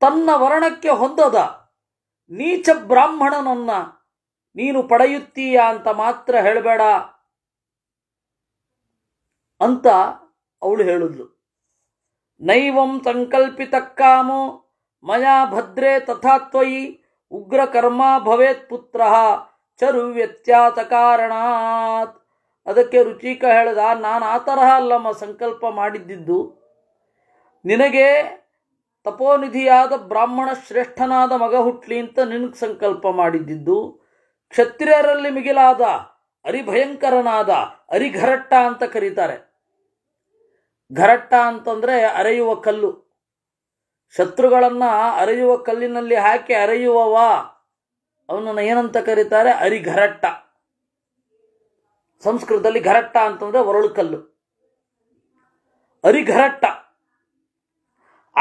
ತನ್ನ ವರ್ಣಕ್ಕೆ ಹೊಂದದ ನೀಚ ಬ್ರಾಹ್ಮಣನನ್ನ ನೀನು ಪಡೆಯುತ್ತೀಯ ಅಂತ ಮಾತ್ರ ಹೇಳಬೇಡ ಅಂತ ಅವಳು ಹೇಳಿದ್ಲು ನೈವಂ ಸಂಕಲ್ಪಿತ ಕಾಮೋ ಮಯಾ ಭದ್ರೇ ತಥಾತ್ವಯಿ ಕರ್ಮ ಭವೇತ್ ಪುತ್ರ ಚರು ವ್ಯತ್ಯಾಸ ಕಾರಣಾತ್ ಅದಕ್ಕೆ ರುಚಿಕ ಹೇಳಿದ ನಾನು ಆ ತರಹ ಅಲ್ಲಮ್ಮ ಸಂಕಲ್ಪ ಮಾಡಿದ್ದಿದ್ದು ನಿನಗೆ ತಪೋನಿಧಿಯಾದ ಬ್ರಾಹ್ಮಣ ಶ್ರೇಷ್ಠನಾದ ಮಗ ಹುಟ್ಲಿ ಅಂತ ನಿನಗೆ ಸಂಕಲ್ಪ ಮಾಡಿದ್ದಿದ್ದು ಕ್ಷತ್ರಿಯರಲ್ಲಿ ಮಿಗಿಲಾದ ಅರಿಭಯಂಕರನಾದ ಅರಿಘರಟ್ಟ ಅಂತ ಕರೀತಾರೆ ಘರಟ್ಟ ಅಂತಂದರೆ ಅರೆಯುವ ಕಲ್ಲು ಶತ್ರುಗಳನ್ನು ಅರೆಯುವ ಕಲ್ಲಿನಲ್ಲಿ ಹಾಕಿ ಅರೆಯುವವ ಅವನನ್ನು ಏನಂತ ಕರೀತಾರೆ ಅರಿಘರಟ್ಟ ಸಂಸ್ಕೃತದಲ್ಲಿ ಘರಟ್ಟ ಅಂತಂದರೆ ಒರಳು ಕಲ್ಲು ಅರಿಘರಟ್ಟ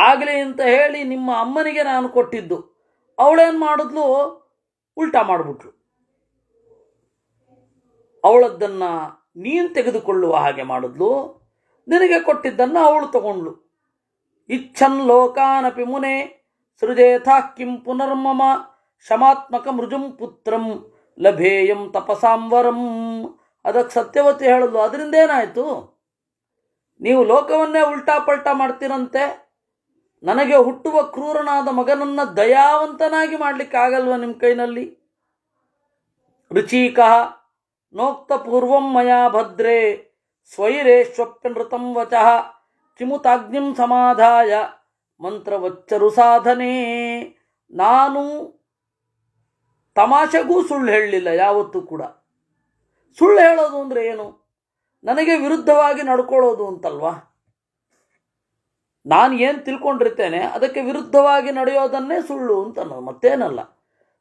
ಆಗಲಿ ಅಂತ ಹೇಳಿ ನಿಮ್ಮ ಅಮ್ಮನಿಗೆ ನಾನು ಕೊಟ್ಟಿದ್ದು ಅವಳೇನು ಮಾಡಿದ್ಲು ಉಲ್ಟಾ ಮಾಡಿಬಿಟ್ಲು ಅವಳದ್ದನ್ನು ನೀನು ತೆಗೆದುಕೊಳ್ಳುವ ಹಾಗೆ ಮಾಡಿದ್ಲು ನಿನಗೆ ಕೊಟ್ಟಿದ್ದನ್ನು ಅವಳು ತಗೊಂಡ್ಲು ಇಚ್ಛನ್ ಲೋಕಾನಪಿ ಮುನೆ ಸೃಜೇಥಾ ಕಿಂ ಪುನರ್ಮಮ ಶಮಾತ್ಮಕ ಮೃಜುಂ ಪುತ್ರಂ ಲಭೇಯಂ ತಪಸಾಂವರಂ ಅದಕ್ಕೆ ಸತ್ಯವತಿ ಹೇಳಿದ್ಲು ಅದರಿಂದ ಏನಾಯಿತು ನೀವು ಲೋಕವನ್ನೇ ಉಲ್ಟಾ ಪಲ್ಟಾ ಮಾಡ್ತೀರಂತೆ ನನಗೆ ಹುಟ್ಟುವ ಕ್ರೂರನಾದ ಮಗನನ್ನ ದಯಾವಂತನಾಗಿ ಮಾಡಲಿಕ್ಕಾಗಲ್ವ ನಿಮ್ಮ ಕೈನಲ್ಲಿ ರುಚಿಕ ನೋಕ್ತ ಪೂರ್ವಂ ಮಯಾ ಸ್ವೈರೇ ನೃತಂ ವಚಃ ಕಿಮುತಾಗ್ನಿಂ ಸಮಾಧಾಯ ಮಂತ್ರವಚ್ಚರು ಸಾಧನೆ ನಾನು ತಮಾಷೆಗೂ ಸುಳ್ಳು ಹೇಳಲಿಲ್ಲ ಯಾವತ್ತೂ ಕೂಡ ಸುಳ್ಳು ಹೇಳೋದು ಅಂದರೆ ಏನು ನನಗೆ ವಿರುದ್ಧವಾಗಿ ನಡ್ಕೊಳ್ಳೋದು ಅಂತಲ್ವಾ ನಾನು ಏನು ತಿಳ್ಕೊಂಡಿರ್ತೇನೆ ಅದಕ್ಕೆ ವಿರುದ್ಧವಾಗಿ ನಡೆಯೋದನ್ನೇ ಸುಳ್ಳು ಅಂತ ಮತ್ತೇನಲ್ಲ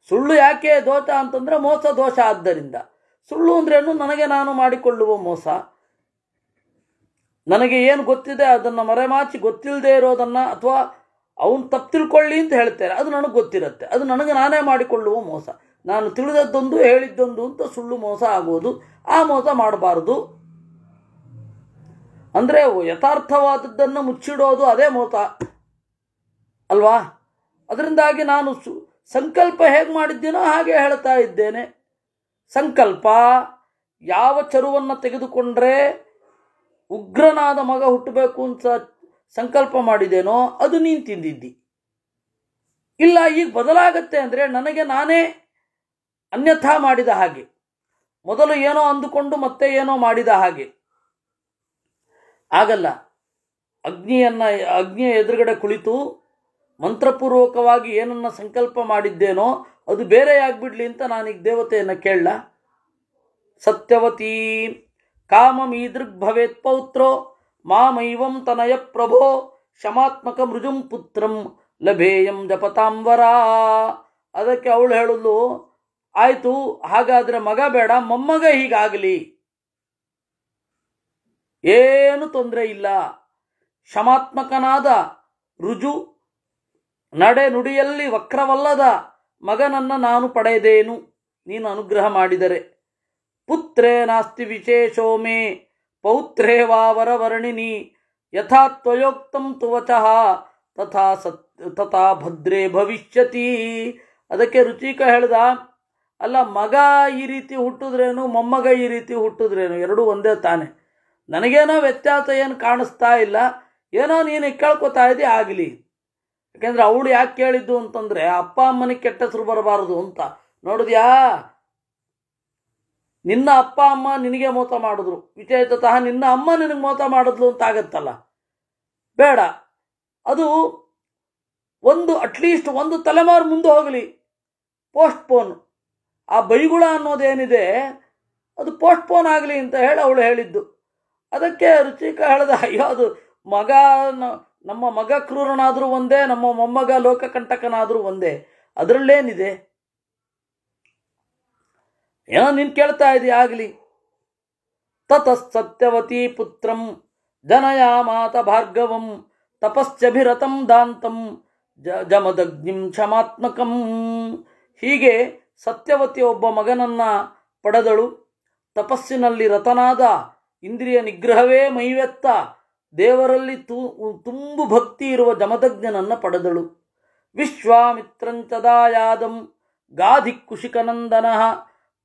ಸುಳ್ಳು ಯಾಕೆ ದೋಷ ಅಂತಂದರೆ ಮೋಸ ದೋಷ ಆದ್ದರಿಂದ ಸುಳ್ಳು ಅಂದ್ರೇನು ನನಗೆ ನಾನು ಮಾಡಿಕೊಳ್ಳುವ ಮೋಸ ನನಗೆ ಏನು ಗೊತ್ತಿದೆ ಅದನ್ನು ಮರೆಮಾಚಿ ಗೊತ್ತಿಲ್ಲದೆ ಇರೋದನ್ನು ಅಥವಾ ಅವನು ತಪ್ಪು ತಿಳ್ಕೊಳ್ಳಿ ಅಂತ ಹೇಳ್ತಾರೆ ಅದು ನನಗೆ ಗೊತ್ತಿರುತ್ತೆ ಅದು ನನಗೆ ನಾನೇ ಮಾಡಿಕೊಳ್ಳುವ ಮೋಸ ನಾನು ತಿಳಿದದ್ದೊಂದು ಹೇಳಿದ್ದೊಂದು ಅಂತ ಸುಳ್ಳು ಮೋಸ ಆಗೋದು ಆ ಮೋಸ ಮಾಡಬಾರ್ದು ಅಂದರೆ ಯಥಾರ್ಥವಾದದ್ದನ್ನು ಮುಚ್ಚಿಡೋದು ಅದೇ ಮೋತ ಅಲ್ವಾ ಅದರಿಂದಾಗಿ ನಾನು ಸು ಸಂಕಲ್ಪ ಹೇಗೆ ಮಾಡಿದ್ದೀನೋ ಹಾಗೆ ಹೇಳ್ತಾ ಇದ್ದೇನೆ ಸಂಕಲ್ಪ ಯಾವ ಚರುವನ್ನು ತೆಗೆದುಕೊಂಡ್ರೆ ಉಗ್ರನಾದ ಮಗ ಹುಟ್ಟಬೇಕು ಅಂತ ಸಂಕಲ್ಪ ಮಾಡಿದೇನೋ ಅದು ನೀನು ತಿಂದಿದ್ದಿ ಇಲ್ಲ ಈಗ ಬದಲಾಗತ್ತೆ ಅಂದರೆ ನನಗೆ ನಾನೇ ಅನ್ಯಥಾ ಮಾಡಿದ ಹಾಗೆ ಮೊದಲು ಏನೋ ಅಂದುಕೊಂಡು ಮತ್ತೆ ಏನೋ ಮಾಡಿದ ಹಾಗೆ ಆಗಲ್ಲ ಅಗ್ನಿಯನ್ನು ಅಗ್ನಿಯ ಎದುರುಗಡೆ ಕುಳಿತು ಮಂತ್ರಪೂರ್ವಕವಾಗಿ ಏನನ್ನ ಸಂಕಲ್ಪ ಮಾಡಿದ್ದೇನೋ ಅದು ಬೇರೆ ಆಗ್ಬಿಡ್ಲಿ ಅಂತ ನಾನೀಗ ದೇವತೆಯನ್ನು ಕೇಳಲ್ಲ ಸತ್ಯವತಿ ಮೀದೃಗ್ ಭವೇತ್ ಪೌತ್ರೋ ಮಾಮೈವಂ ತನಯ ಪ್ರಭೋ ಶಮಾತ್ಮಕ ಮೃಜುಂ ಪುತ್ರಂ ಲಭೇಯಂ ಜಪತಾಂಬರ ಅದಕ್ಕೆ ಅವಳು ಹೇಳಲು ಆಯಿತು ಹಾಗಾದರೆ ಮಗ ಬೇಡ ಮೊಮ್ಮಗ ಹೀಗಾಗಲಿ ಏನು ತೊಂದರೆ ಇಲ್ಲ ಶಮಾತ್ಮಕನಾದ ರುಜು ನಡೆ ನುಡಿಯಲ್ಲಿ ವಕ್ರವಲ್ಲದ ಮಗನನ್ನು ನಾನು ಪಡೆದೇನು ನೀನು ಅನುಗ್ರಹ ಮಾಡಿದರೆ ಪುತ್ರೇ ನಾಸ್ತಿ ವಿಶೇಷೋಮೆ ಪೌತ್ರೇ ವರವರ್ಣಿನಿ ಯಥಾ ತ್ವಯೋಕ್ತಂ ತುವಚಃ ತಥಾ ಸತ್ ತಥಾ ಭದ್ರೇ ಭವಿಷ್ಯತಿ ಅದಕ್ಕೆ ರುಚಿಕ ಹೇಳ್ದ ಅಲ್ಲ ಮಗ ಈ ರೀತಿ ಹುಟ್ಟಿದ್ರೇನು ಮೊಮ್ಮಗ ಈ ರೀತಿ ಹುಟ್ಟಿದ್ರೇನು ಎರಡೂ ಒಂದೇ ತಾನೆ ನನಗೇನೋ ವ್ಯತ್ಯಾಸ ಏನು ಕಾಣಿಸ್ತಾ ಇಲ್ಲ ಏನೋ ನೀನು ಕೇಳ್ಕೊತಾ ಇದ್ದೀ ಆಗಲಿ ಯಾಕೆಂದರೆ ಅವಳು ಯಾಕೆ ಕೇಳಿದ್ದು ಅಂತಂದರೆ ಅಪ್ಪ ಅಮ್ಮನಿಗೆ ಕೆಟ್ಟ ಹೆಸರು ಬರಬಾರದು ಅಂತ ನೋಡಿದ್ಯಾ ನಿನ್ನ ಅಪ್ಪ ಅಮ್ಮ ನಿನಗೆ ಮೋಸ ಮಾಡಿದ್ರು ವಿಚೇಷತಃ ನಿನ್ನ ಅಮ್ಮ ನಿನಗೆ ಮೋಸ ಮಾಡಿದ್ಲು ಅಂತ ಆಗತ್ತಲ್ಲ ಬೇಡ ಅದು ಒಂದು ಅಟ್ಲೀಸ್ಟ್ ಒಂದು ತಲೆಮಾರು ಮುಂದೆ ಹೋಗಲಿ ಪೋಸ್ಟ್ಪೋನ್ ಆ ಬೈಗುಳ ಅನ್ನೋದೇನಿದೆ ಅದು ಪೋಸ್ಟ್ಪೋನ್ ಆಗಲಿ ಅಂತ ಹೇಳಿ ಅವಳು ಹೇಳಿದ್ದು ಅದಕ್ಕೆ ರುಚಿಕ ಹೇಳ್ದ ಅಯ್ಯೋ ಅದು ಮಗ ನಮ್ಮ ಮಗ ಕ್ರೂರನಾದರೂ ಒಂದೇ ನಮ್ಮ ಮೊಮ್ಮಗ ಲೋಕಕಂಟಕನಾದರೂ ಒಂದೇ ಅದರಲ್ಲೇನಿದೆ ಏನೋ ನೀನು ಕೇಳ್ತಾ ಇದೆಯಾ ಆಗಲಿ ಸತ್ಯವತಿ ಪುತ್ರಂ ಮಾತ ಭಾರ್ಗವಂ ತಪಶ್ಚಭಿರತಂ ದಾಂತಂ ಜ ಜಮದಗ್ನಿಂ ಕ್ಷಮಾತ್ಮಕಂ ಹೀಗೆ ಸತ್ಯವತಿ ಒಬ್ಬ ಮಗನನ್ನು ಪಡೆದಳು ತಪಸ್ಸಿನಲ್ಲಿ ರತನಾದ ಇಂದ್ರಿಯ ನಿಗ್ರಹವೇ ಮೈವೆತ್ತ ದೇವರಲ್ಲಿ ತು ತುಂಬು ಭಕ್ತಿ ಇರುವ ಜಮದಜ್ಞನನ್ನು ಪಡೆದಳು ವಿಶ್ವಾಮಿತ್ರಂಚದಾಯಾದಂ ಗಾಧಿ ಕುಶಿಕನಂದನ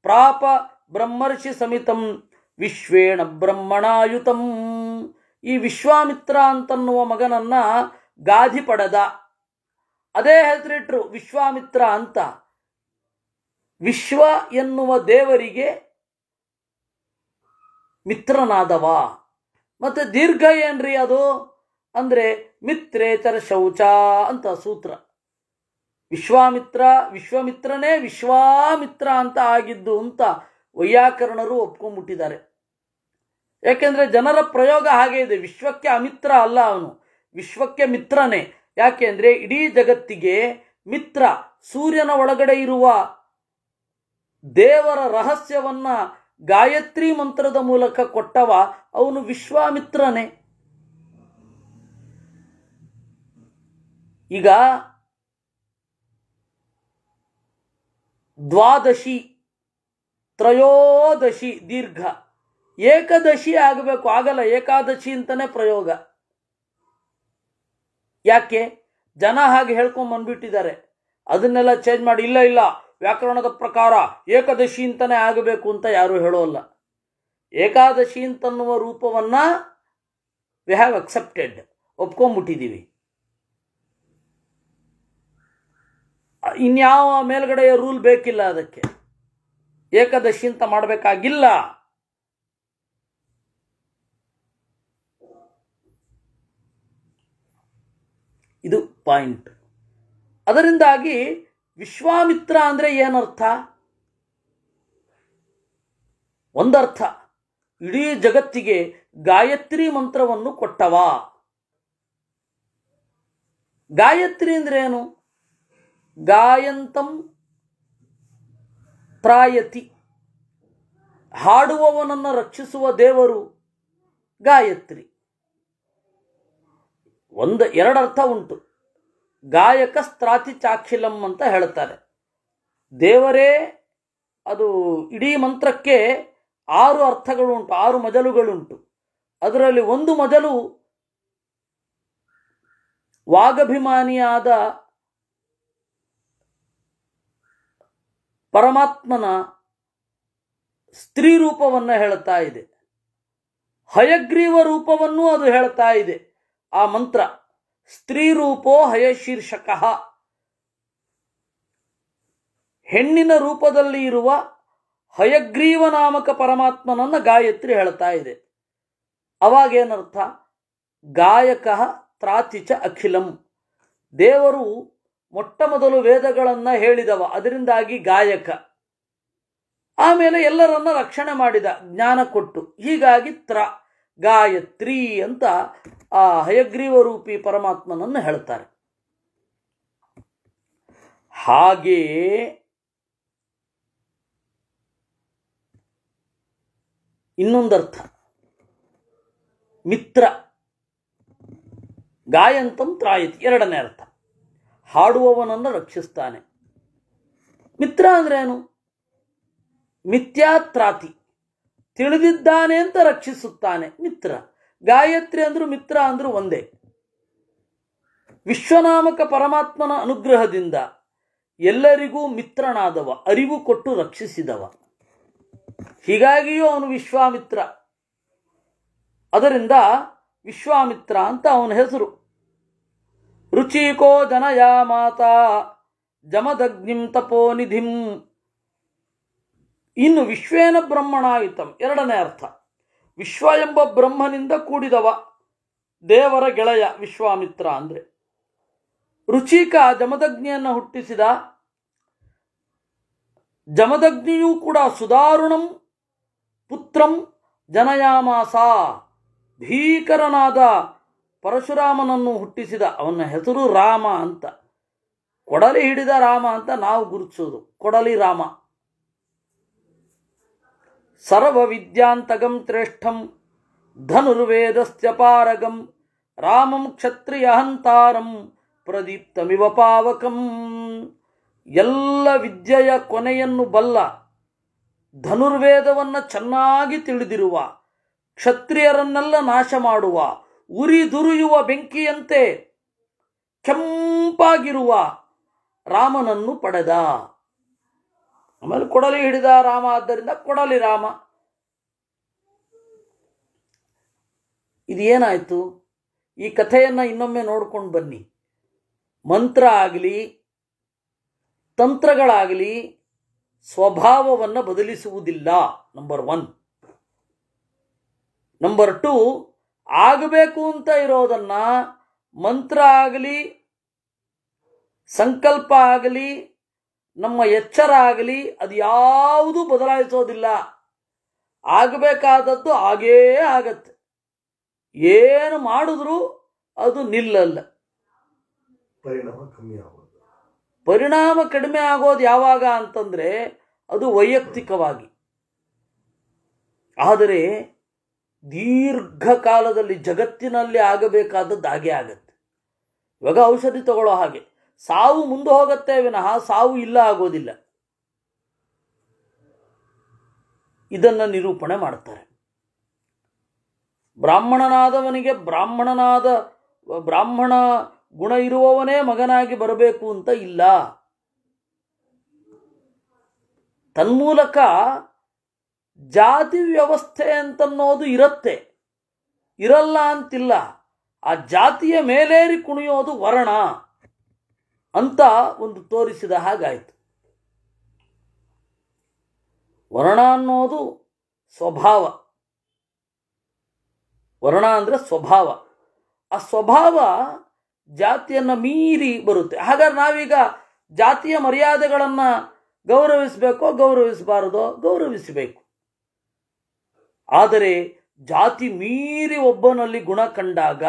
ಪ್ರಾಪ ಬ್ರಹ್ಮರ್ಷಿ ಸಮಿತಂ ವಿಶ್ವೇಣ ಬ್ರಹ್ಮಣಾಯುತಂ ಈ ವಿಶ್ವಾಮಿತ್ರ ಅಂತನ್ನುವ ಮಗನನ್ನ ಗಾಧಿ ಪಡೆದ ಅದೇ ಹೆಸರಿಟ್ರು ವಿಶ್ವಾಮಿತ್ರ ಅಂತ ವಿಶ್ವ ಎನ್ನುವ ದೇವರಿಗೆ ಮಿತ್ರನಾದವ ಮತ್ತು ದೀರ್ಘ ಏನ್ರಿ ಅದು ಅಂದರೆ ಮಿತ್ರೇತರ ಶೌಚ ಅಂತ ಸೂತ್ರ ವಿಶ್ವಾಮಿತ್ರ ವಿಶ್ವಮಿತ್ರನೇ ವಿಶ್ವಾಮಿತ್ರ ಅಂತ ಆಗಿದ್ದು ಅಂತ ವೈಯಾಕರಣರು ಒಪ್ಕೊಂಡ್ಬಿಟ್ಟಿದ್ದಾರೆ ಯಾಕೆಂದರೆ ಜನರ ಪ್ರಯೋಗ ಹಾಗೆ ಇದೆ ವಿಶ್ವಕ್ಕೆ ಅಮಿತ್ರ ಅಲ್ಲ ಅವನು ವಿಶ್ವಕ್ಕೆ ಮಿತ್ರನೇ ಯಾಕೆಂದರೆ ಇಡೀ ಜಗತ್ತಿಗೆ ಮಿತ್ರ ಸೂರ್ಯನ ಒಳಗಡೆ ಇರುವ ದೇವರ ರಹಸ್ಯವನ್ನು ಗಾಯತ್ರಿ ಮಂತ್ರದ ಮೂಲಕ ಕೊಟ್ಟವ ಅವನು ವಿಶ್ವಾಮಿತ್ರನೇ ಈಗ ದ್ವಾದಶಿ ತ್ರಯೋದಶಿ ದೀರ್ಘ ಏಕದಶಿ ಆಗಬೇಕು ಆಗಲ್ಲ ಏಕಾದಶಿ ಅಂತಲೇ ಪ್ರಯೋಗ ಯಾಕೆ ಜನ ಹಾಗೆ ಹೇಳ್ಕೊಂಬಂದ್ಬಿಟ್ಟಿದ್ದಾರೆ ಅದನ್ನೆಲ್ಲ ಚೇಂಜ್ ಮಾಡಿ ಇಲ್ಲ ಇಲ್ಲ ವ್ಯಾಕರಣದ ಪ್ರಕಾರ ಏಕದಶಿ ಅಂತನೇ ಆಗಬೇಕು ಅಂತ ಯಾರೂ ಹೇಳೋಲ್ಲ ಏಕಾದಶಿ ಅಂತನ್ನುವ ರೂಪವನ್ನು ವಿ ಹ್ಯಾವ್ ಅಕ್ಸೆಪ್ಟೆಡ್ ಒಪ್ಕೊಂಡ್ಬಿಟ್ಟಿದ್ದೀವಿ ಇನ್ಯಾವ ಮೇಲ್ಗಡೆಯ ರೂಲ್ ಬೇಕಿಲ್ಲ ಅದಕ್ಕೆ ಏಕದಶಿ ಅಂತ ಮಾಡಬೇಕಾಗಿಲ್ಲ ಇದು ಪಾಯಿಂಟ್ ಅದರಿಂದಾಗಿ ವಿಶ್ವಾಮಿತ್ರ ಅಂದರೆ ಏನರ್ಥ ಒಂದರ್ಥ ಇಡೀ ಜಗತ್ತಿಗೆ ಗಾಯತ್ರಿ ಮಂತ್ರವನ್ನು ಕೊಟ್ಟವ ಗಾಯತ್ರಿ ಅಂದ್ರೇನು ಗಾಯಂತಂ ಪ್ರಾಯತಿ ಹಾಡುವವನನ್ನು ರಕ್ಷಿಸುವ ದೇವರು ಗಾಯತ್ರಿ ಒಂದು ಎರಡರ್ಥ ಉಂಟು ಗಾಯಕ ಸ್ತ್ರಾತಿ ಚಾಖಿಲಂ ಅಂತ ಹೇಳ್ತಾರೆ ದೇವರೇ ಅದು ಇಡೀ ಮಂತ್ರಕ್ಕೆ ಆರು ಅರ್ಥಗಳುಂಟು ಆರು ಮಜಲುಗಳುಂಟು ಅದರಲ್ಲಿ ಒಂದು ಮಜಲು ವಾಗಭಿಮಾನಿಯಾದ ಪರಮಾತ್ಮನ ಸ್ತ್ರೀ ರೂಪವನ್ನು ಹೇಳ್ತಾ ಇದೆ ಹಯಗ್ರೀವ ರೂಪವನ್ನು ಅದು ಹೇಳ್ತಾ ಇದೆ ಆ ಮಂತ್ರ ಸ್ತ್ರೀರೂಪೋ ಹಯಶೀರ್ಷಕಃ ಹೆಣ್ಣಿನ ರೂಪದಲ್ಲಿ ಇರುವ ಹಯಗ್ರೀವ ನಾಮಕ ಪರಮಾತ್ಮನನ್ನ ಗಾಯತ್ರಿ ಹೇಳ್ತಾ ಇದೆ ಅವಾಗೇನರ್ಥ ಗಾಯಕ ತ್ರಾತಿಚ ಅಖಿಲಂ ದೇವರು ಮೊಟ್ಟ ಮೊದಲು ವೇದಗಳನ್ನು ಹೇಳಿದವ ಅದರಿಂದಾಗಿ ಗಾಯಕ ಆಮೇಲೆ ಎಲ್ಲರನ್ನ ರಕ್ಷಣೆ ಮಾಡಿದ ಜ್ಞಾನ ಕೊಟ್ಟು ಹೀಗಾಗಿ ತ್ರ ಗಾಯತ್ರಿ ಅಂತ ಆ ಹಯಗ್ರೀವ ರೂಪಿ ಪರಮಾತ್ಮನನ್ನು ಹೇಳ್ತಾರೆ ಹಾಗೆಯೇ ಇನ್ನೊಂದರ್ಥ ಮಿತ್ರ ಗಾಯಂತಂ ತ್ರಾಯತಿ ಎರಡನೇ ಅರ್ಥ ಹಾಡುವವನನ್ನು ರಕ್ಷಿಸ್ತಾನೆ ಮಿತ್ರ ಏನು ಮಿಥ್ಯಾತ್ರಾತಿ ತಿಳಿದಿದ್ದಾನೆ ಅಂತ ರಕ್ಷಿಸುತ್ತಾನೆ ಮಿತ್ರ ಗಾಯತ್ರಿ ಅಂದ್ರು ಮಿತ್ರ ಅಂದ್ರು ಒಂದೇ ವಿಶ್ವನಾಮಕ ಪರಮಾತ್ಮನ ಅನುಗ್ರಹದಿಂದ ಎಲ್ಲರಿಗೂ ಮಿತ್ರನಾದವ ಅರಿವು ಕೊಟ್ಟು ರಕ್ಷಿಸಿದವ ಹೀಗಾಗಿಯೂ ಅವನು ವಿಶ್ವಾಮಿತ್ರ ಅದರಿಂದ ವಿಶ್ವಾಮಿತ್ರ ಅಂತ ಅವನ ಹೆಸರು ರುಚಿಕೋ ಜನಯ ಮಾತಾ ಜಮದಗ್ನಿಂ ತಪೋನಿಧಿಂ ಇನ್ನು ವಿಶ್ವೇನ ಬ್ರಹ್ಮಣಾಯುತಂ ಎರಡನೇ ಅರ್ಥ ವಿಶ್ವ ಎಂಬ ಬ್ರಹ್ಮನಿಂದ ಕೂಡಿದವ ದೇವರ ಗೆಳೆಯ ವಿಶ್ವಾಮಿತ್ರ ಅಂದರೆ ರುಚಿಕ ಜಮದಗ್ನಿಯನ್ನು ಹುಟ್ಟಿಸಿದ ಜಮದಗ್ನಿಯೂ ಕೂಡ ಸುಧಾರುಣಂ ಪುತ್ರಂ ಜನಯಾಮಾಸ ಭೀಕರನಾದ ಪರಶುರಾಮನನ್ನು ಹುಟ್ಟಿಸಿದ ಅವನ ಹೆಸರು ರಾಮ ಅಂತ ಕೊಡಲಿ ಹಿಡಿದ ರಾಮ ಅಂತ ನಾವು ಗುರುತಿಸೋದು ಕೊಡಲಿ ರಾಮ ಸರ್ವವಿದ್ಯಾಂತಗಂ ತ್ರೇಷ್ಠಂ ಧನುರ್ವೇದಸ್ಯ ರಾಮಂ ಕ್ಷತ್ರಿಯಹಂತಾರಂ ಪ್ರದೀಪ್ತಮಿವ ಪಾವಕಂ ಎಲ್ಲ ವಿದ್ಯೆಯ ಕೊನೆಯನ್ನು ಬಲ್ಲ ಧನುರ್ವೇದವನ್ನು ಚೆನ್ನಾಗಿ ತಿಳಿದಿರುವ ಕ್ಷತ್ರಿಯರನ್ನೆಲ್ಲ ನಾಶ ಮಾಡುವ ಉರಿದುರಿಯುವ ಬೆಂಕಿಯಂತೆ ಕೆಂಪಾಗಿರುವ ರಾಮನನ್ನು ಪಡೆದ ಆಮೇಲೆ ಕೊಡಲಿ ಹಿಡಿದ ರಾಮ ಆದ್ದರಿಂದ ಕೊಡಲಿ ರಾಮ ಇದೇನಾಯಿತು ಈ ಕಥೆಯನ್ನು ಇನ್ನೊಮ್ಮೆ ನೋಡ್ಕೊಂಡು ಬನ್ನಿ ಮಂತ್ರ ಆಗಲಿ ತಂತ್ರಗಳಾಗಲಿ ಸ್ವಭಾವವನ್ನು ಬದಲಿಸುವುದಿಲ್ಲ ನಂಬರ್ ಒನ್ ನಂಬರ್ ಟು ಆಗಬೇಕು ಅಂತ ಇರೋದನ್ನು ಮಂತ್ರ ಆಗಲಿ ಸಂಕಲ್ಪ ಆಗಲಿ ನಮ್ಮ ಎಚ್ಚರ ಆಗಲಿ ಅದು ಯಾವುದೂ ಬದಲಾಯಿಸೋದಿಲ್ಲ ಆಗಬೇಕಾದದ್ದು ಹಾಗೇ ಆಗತ್ತೆ ಏನು ಮಾಡಿದ್ರೂ ಅದು ನಿಲ್ಲಲ್ಲ ಪರಿಣಾಮ ಕಮ್ಮಿ ಆಗೋದು ಪರಿಣಾಮ ಕಡಿಮೆ ಆಗೋದು ಯಾವಾಗ ಅಂತಂದರೆ ಅದು ವೈಯಕ್ತಿಕವಾಗಿ ಆದರೆ ದೀರ್ಘಕಾಲದಲ್ಲಿ ಜಗತ್ತಿನಲ್ಲಿ ಆಗಬೇಕಾದದ್ದು ಹಾಗೆ ಆಗತ್ತೆ ಇವಾಗ ಔಷಧಿ ತಗೊಳ್ಳೋ ಹಾಗೆ ಸಾವು ಮುಂದೆ ಹೋಗುತ್ತೆ ವಿನಃ ಸಾವು ಇಲ್ಲ ಆಗೋದಿಲ್ಲ ಇದನ್ನು ನಿರೂಪಣೆ ಮಾಡ್ತಾರೆ ಬ್ರಾಹ್ಮಣನಾದವನಿಗೆ ಬ್ರಾಹ್ಮಣನಾದ ಬ್ರಾಹ್ಮಣ ಗುಣ ಇರುವವನೇ ಮಗನಾಗಿ ಬರಬೇಕು ಅಂತ ಇಲ್ಲ ತನ್ಮೂಲಕ ಜಾತಿ ವ್ಯವಸ್ಥೆ ಅಂತನ್ನೋದು ಇರುತ್ತೆ ಇರಲ್ಲ ಅಂತಿಲ್ಲ ಆ ಜಾತಿಯ ಮೇಲೇರಿ ಕುಣಿಯೋದು ವರ್ಣ ಅಂತ ಒಂದು ತೋರಿಸಿದ ಹಾಗಾಯಿತು ವರ್ಣ ಅನ್ನೋದು ಸ್ವಭಾವ ವರ್ಣ ಅಂದರೆ ಸ್ವಭಾವ ಆ ಸ್ವಭಾವ ಜಾತಿಯನ್ನು ಮೀರಿ ಬರುತ್ತೆ ಹಾಗಾದ್ರೆ ನಾವೀಗ ಜಾತಿಯ ಮರ್ಯಾದೆಗಳನ್ನು ಗೌರವಿಸಬೇಕೋ ಗೌರವಿಸಬಾರದೋ ಗೌರವಿಸಬೇಕು ಆದರೆ ಜಾತಿ ಮೀರಿ ಒಬ್ಬನಲ್ಲಿ ಗುಣ ಕಂಡಾಗ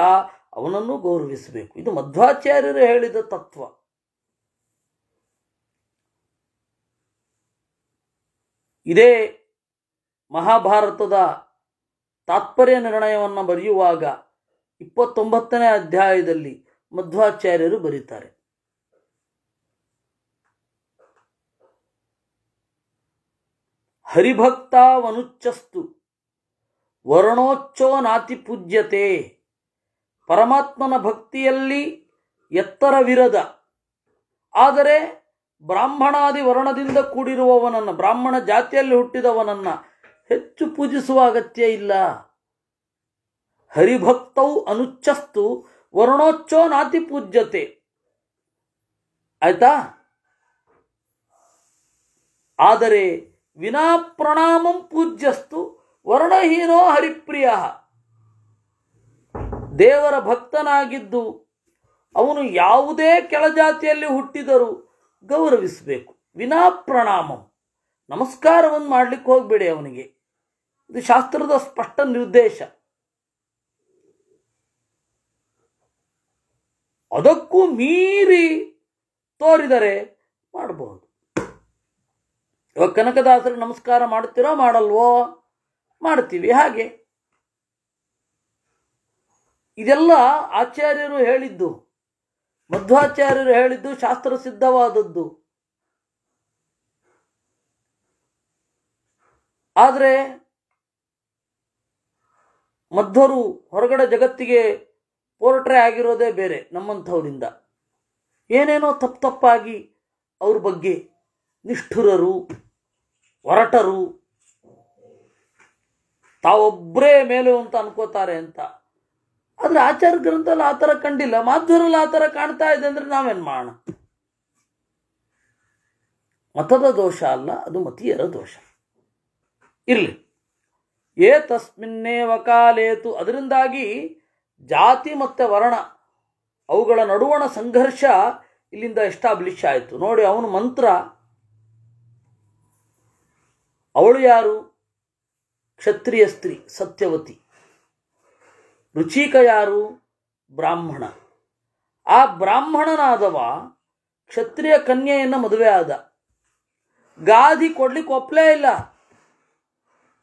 ಅವನನ್ನು ಗೌರವಿಸಬೇಕು ಇದು ಮಧ್ವಾಚಾರ್ಯರು ಹೇಳಿದ ತತ್ವ ಇದೇ ಮಹಾಭಾರತದ ತಾತ್ಪರ್ಯ ನಿರ್ಣಯವನ್ನು ಬರೆಯುವಾಗ ಇಪ್ಪತ್ತೊಂಬತ್ತನೇ ಅಧ್ಯಾಯದಲ್ಲಿ ಮಧ್ವಾಚಾರ್ಯರು ಬರೀತಾರೆ ಹರಿಭಕ್ತಾವನುಚ್ಚಸ್ತು ವರ್ಣೋಚ್ಚೋ ನಾತಿ ಪೂಜ್ಯತೆ ಪರಮಾತ್ಮನ ಭಕ್ತಿಯಲ್ಲಿ ಎತ್ತರವಿರದ ಆದರೆ ಬ್ರಾಹ್ಮಣಾದಿ ವರ್ಣದಿಂದ ಕೂಡಿರುವವನನ್ನು ಬ್ರಾಹ್ಮಣ ಜಾತಿಯಲ್ಲಿ ಹುಟ್ಟಿದವನನ್ನು ಹೆಚ್ಚು ಪೂಜಿಸುವ ಅಗತ್ಯ ಇಲ್ಲ ಹರಿಭಕ್ತವು ಅನುಚ್ಚಸ್ತು ವರ್ಣೋಚ್ಚೋ ನಾತಿ ಪೂಜ್ಯತೆ ಆಯ್ತಾ ಆದರೆ ವಿನಾ ಪ್ರಣಾಮಂ ಪೂಜ್ಯಸ್ತು ವರ್ಣಹೀನೋ ಹರಿಪ್ರಿಯ ದೇವರ ಭಕ್ತನಾಗಿದ್ದು ಅವನು ಯಾವುದೇ ಕೆಳಜಾತಿಯಲ್ಲಿ ಹುಟ್ಟಿದರು ಗೌರವಿಸಬೇಕು ವಿನಾ ಪ್ರಣಾಮ ನಮಸ್ಕಾರವನ್ನು ಮಾಡಲಿಕ್ಕೆ ಹೋಗಬೇಡಿ ಅವನಿಗೆ ಇದು ಶಾಸ್ತ್ರದ ಸ್ಪಷ್ಟ ನಿರ್ದೇಶ ಅದಕ್ಕೂ ಮೀರಿ ತೋರಿದರೆ ಮಾಡಬಹುದು ಇವಾಗ ಕನಕದಾಸರು ನಮಸ್ಕಾರ ಮಾಡುತ್ತೀರೋ ಮಾಡಲ್ವೋ ಮಾಡ್ತೀವಿ ಹಾಗೆ ಇದೆಲ್ಲ ಆಚಾರ್ಯರು ಹೇಳಿದ್ದು ಮಧ್ವಾಚಾರ್ಯರು ಹೇಳಿದ್ದು ಶಾಸ್ತ್ರ ಸಿದ್ಧವಾದದ್ದು ಆದರೆ ಮಧ್ವರು ಹೊರಗಡೆ ಜಗತ್ತಿಗೆ ಪೋರ್ಟ್ರೆ ಆಗಿರೋದೇ ಬೇರೆ ನಮ್ಮಂಥವರಿಂದ ಏನೇನೋ ತಪ್ಪು ತಪ್ಪಾಗಿ ಅವ್ರ ಬಗ್ಗೆ ನಿಷ್ಠುರರು ಒರಟರು ತಾವೊಬ್ಬರೇ ಮೇಲು ಅಂತ ಅನ್ಕೋತಾರೆ ಅಂತ ಆದ್ರೆ ಆಚಾರ ಗ್ರಂಥಲ್ಲಿ ಆತರ ಕಂಡಿಲ್ಲ ಮಾಧ್ವರಲ್ಲಿ ಆ ಕಾಣ್ತಾ ಇದೆ ಅಂದ್ರೆ ನಾವೇನ್ ಮಾಡ ಮತದ ದೋಷ ಅಲ್ಲ ಅದು ಮತೀಯರ ದೋಷ ಇರ್ಲಿ ಏ ತಸ್ಮಿನ್ನೇ ವಕಾಲೇತು ಅದರಿಂದಾಗಿ ಜಾತಿ ಮತ್ತೆ ವರ್ಣ ಅವುಗಳ ನಡುವಣ ಸಂಘರ್ಷ ಇಲ್ಲಿಂದ ಎಸ್ಟಾಬ್ಲಿಷ್ ಆಯಿತು ನೋಡಿ ಅವನು ಮಂತ್ರ ಅವಳು ಯಾರು ಕ್ಷತ್ರಿಯ ಸ್ತ್ರೀ ಸತ್ಯವತಿ ರುಚಿಕ ಯಾರು ಬ್ರಾಹ್ಮಣ ಆ ಬ್ರಾಹ್ಮಣನಾದವ ಕ್ಷತ್ರಿಯ ಕನ್ಯೆಯನ್ನು ಮದುವೆ ಆದ ಗಾದಿ ಕೊಡ್ಲಿಕ್ಕೆ ಒಪ್ಪಲೇ ಇಲ್ಲ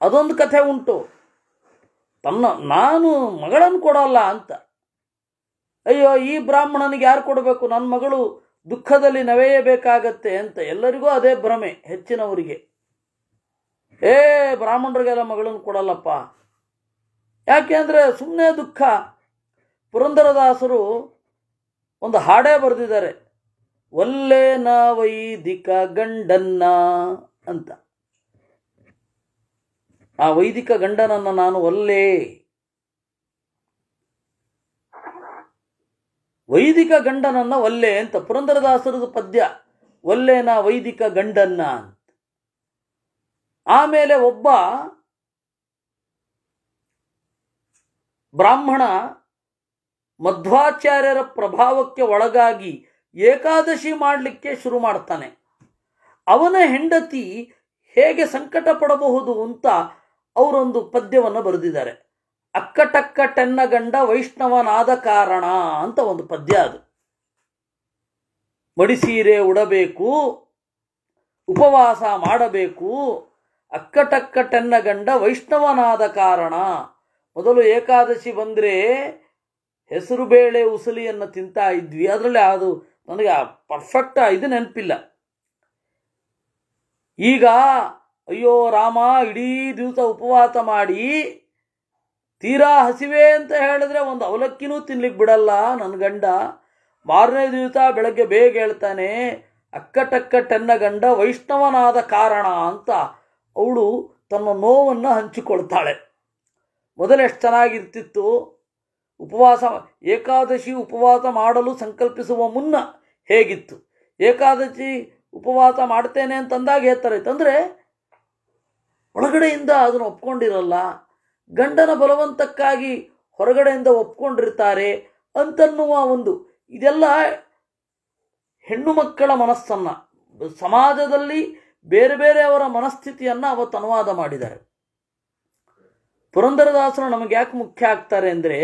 ಅದೊಂದು ಕಥೆ ಉಂಟು ತನ್ನ ನಾನು ಮಗಳನ್ನು ಕೊಡೋಲ್ಲ ಅಂತ ಅಯ್ಯೋ ಈ ಬ್ರಾಹ್ಮಣನಿಗೆ ಯಾರು ಕೊಡಬೇಕು ನನ್ನ ಮಗಳು ದುಃಖದಲ್ಲಿ ನವೆಯಬೇಕಾಗತ್ತೆ ಅಂತ ಎಲ್ಲರಿಗೂ ಅದೇ ಭ್ರಮೆ ಹೆಚ್ಚಿನವರಿಗೆ ಏ ಬ್ರಾಹ್ಮಣರಿಗೆಲ್ಲ ಮಗಳನ್ನು ಕೊಡಲ್ಲಪ್ಪ ಯಾಕೆ ಅಂದರೆ ಸುಮ್ಮನೆ ದುಃಖ ಪುರಂದರದಾಸರು ಒಂದು ಹಾಡೇ ಬರೆದಿದ್ದಾರೆ ಒಲ್ಲೇನ ವೈದಿಕ ಗಂಡನ್ನ ಅಂತ ಆ ವೈದಿಕ ಗಂಡನನ್ನು ನಾನು ಒಲ್ಲೇ ವೈದಿಕ ಗಂಡನನ್ನು ಒಲ್ಲೆ ಅಂತ ಪುರಂದರದಾಸರದು ಪದ್ಯ ಒಲ್ಲೇನ ವೈದಿಕ ಗಂಡನ್ನ ಅಂತ ಆಮೇಲೆ ಒಬ್ಬ ಬ್ರಾಹ್ಮಣ ಮಧ್ವಾಚಾರ್ಯರ ಪ್ರಭಾವಕ್ಕೆ ಒಳಗಾಗಿ ಏಕಾದಶಿ ಮಾಡಲಿಕ್ಕೆ ಶುರು ಮಾಡ್ತಾನೆ ಅವನ ಹೆಂಡತಿ ಹೇಗೆ ಸಂಕಟ ಪಡಬಹುದು ಅಂತ ಅವರೊಂದು ಪದ್ಯವನ್ನು ಬರೆದಿದ್ದಾರೆ ಅಕ್ಕಟಕ್ಕ ಟೆನ್ನ ಗಂಡ ವೈಷ್ಣವನಾದ ಕಾರಣ ಅಂತ ಒಂದು ಪದ್ಯ ಅದು ಮಡಿಸೀರೆ ಉಡಬೇಕು ಉಪವಾಸ ಮಾಡಬೇಕು ಅಕ್ಕಟಕ್ಕ ಟೆನ್ನ ಗಂಡ ವೈಷ್ಣವನಾದ ಕಾರಣ ಮೊದಲು ಏಕಾದಶಿ ಬಂದರೆ ಹೆಸರು ಬೇಳೆ ಉಸಲಿಯನ್ನು ತಿಂತಾ ಇದ್ವಿ ಅದರಲ್ಲಿ ಅದು ನನಗೆ ಪರ್ಫೆಕ್ಟ್ ಇದು ನೆನಪಿಲ್ಲ ಈಗ ಅಯ್ಯೋ ರಾಮ ಇಡೀ ದಿವಸ ಉಪವಾಸ ಮಾಡಿ ತೀರಾ ಹಸಿವೆ ಅಂತ ಹೇಳಿದ್ರೆ ಒಂದು ಅವಲಕ್ಕಿನೂ ತಿನ್ಲಿಕ್ಕೆ ಬಿಡಲ್ಲ ನನ್ನ ಗಂಡ ಮಾರನೇ ದಿವಸ ಬೆಳಗ್ಗೆ ಬೇಗ ಹೇಳ್ತಾನೆ ಟೆನ್ನ ಗಂಡ ವೈಷ್ಣವನಾದ ಕಾರಣ ಅಂತ ಅವಳು ತನ್ನ ನೋವನ್ನು ಹಂಚಿಕೊಳ್ತಾಳೆ ಮೊದಲೆಷ್ಟು ಚೆನ್ನಾಗಿರ್ತಿತ್ತು ಉಪವಾಸ ಏಕಾದಶಿ ಉಪವಾಸ ಮಾಡಲು ಸಂಕಲ್ಪಿಸುವ ಮುನ್ನ ಹೇಗಿತ್ತು ಏಕಾದಶಿ ಉಪವಾಸ ಮಾಡ್ತೇನೆ ಅಂತಂದಾಗ ಹೇಳ್ತಾರೆ ಅಂದರೆ ಒಳಗಡೆಯಿಂದ ಅದನ್ನು ಒಪ್ಕೊಂಡಿರಲ್ಲ ಗಂಡನ ಬಲವಂತಕ್ಕಾಗಿ ಹೊರಗಡೆಯಿಂದ ಒಪ್ಕೊಂಡಿರ್ತಾರೆ ಅಂತನ್ನುವ ಒಂದು ಇದೆಲ್ಲ ಹೆಣ್ಣು ಮಕ್ಕಳ ಮನಸ್ಸನ್ನು ಸಮಾಜದಲ್ಲಿ ಬೇರೆ ಬೇರೆಯವರ ಮನಸ್ಥಿತಿಯನ್ನು ಅವತ್ತು ಅನುವಾದ ಮಾಡಿದ್ದಾರೆ ಪುರಂದರದಾಸರು ನಮಗೆ ಯಾಕೆ ಮುಖ್ಯ ಆಗ್ತಾರೆ ಅಂದರೆ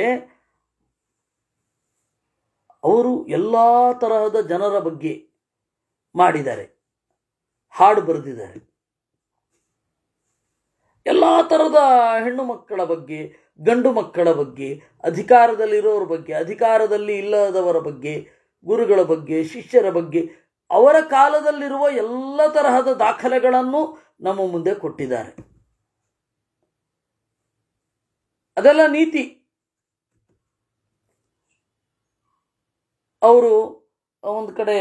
ಅವರು ಎಲ್ಲ ತರಹದ ಜನರ ಬಗ್ಗೆ ಮಾಡಿದ್ದಾರೆ ಹಾಡು ಬರೆದಿದ್ದಾರೆ ಎಲ್ಲ ಥರದ ಹೆಣ್ಣು ಮಕ್ಕಳ ಬಗ್ಗೆ ಗಂಡು ಮಕ್ಕಳ ಬಗ್ಗೆ ಅಧಿಕಾರದಲ್ಲಿರೋರ ಬಗ್ಗೆ ಅಧಿಕಾರದಲ್ಲಿ ಇಲ್ಲದವರ ಬಗ್ಗೆ ಗುರುಗಳ ಬಗ್ಗೆ ಶಿಷ್ಯರ ಬಗ್ಗೆ ಅವರ ಕಾಲದಲ್ಲಿರುವ ಎಲ್ಲ ತರಹದ ದಾಖಲೆಗಳನ್ನು ನಮ್ಮ ಮುಂದೆ ಕೊಟ್ಟಿದ್ದಾರೆ ಅದೆಲ್ಲ ನೀತಿ ಅವರು ಒಂದು ಕಡೆ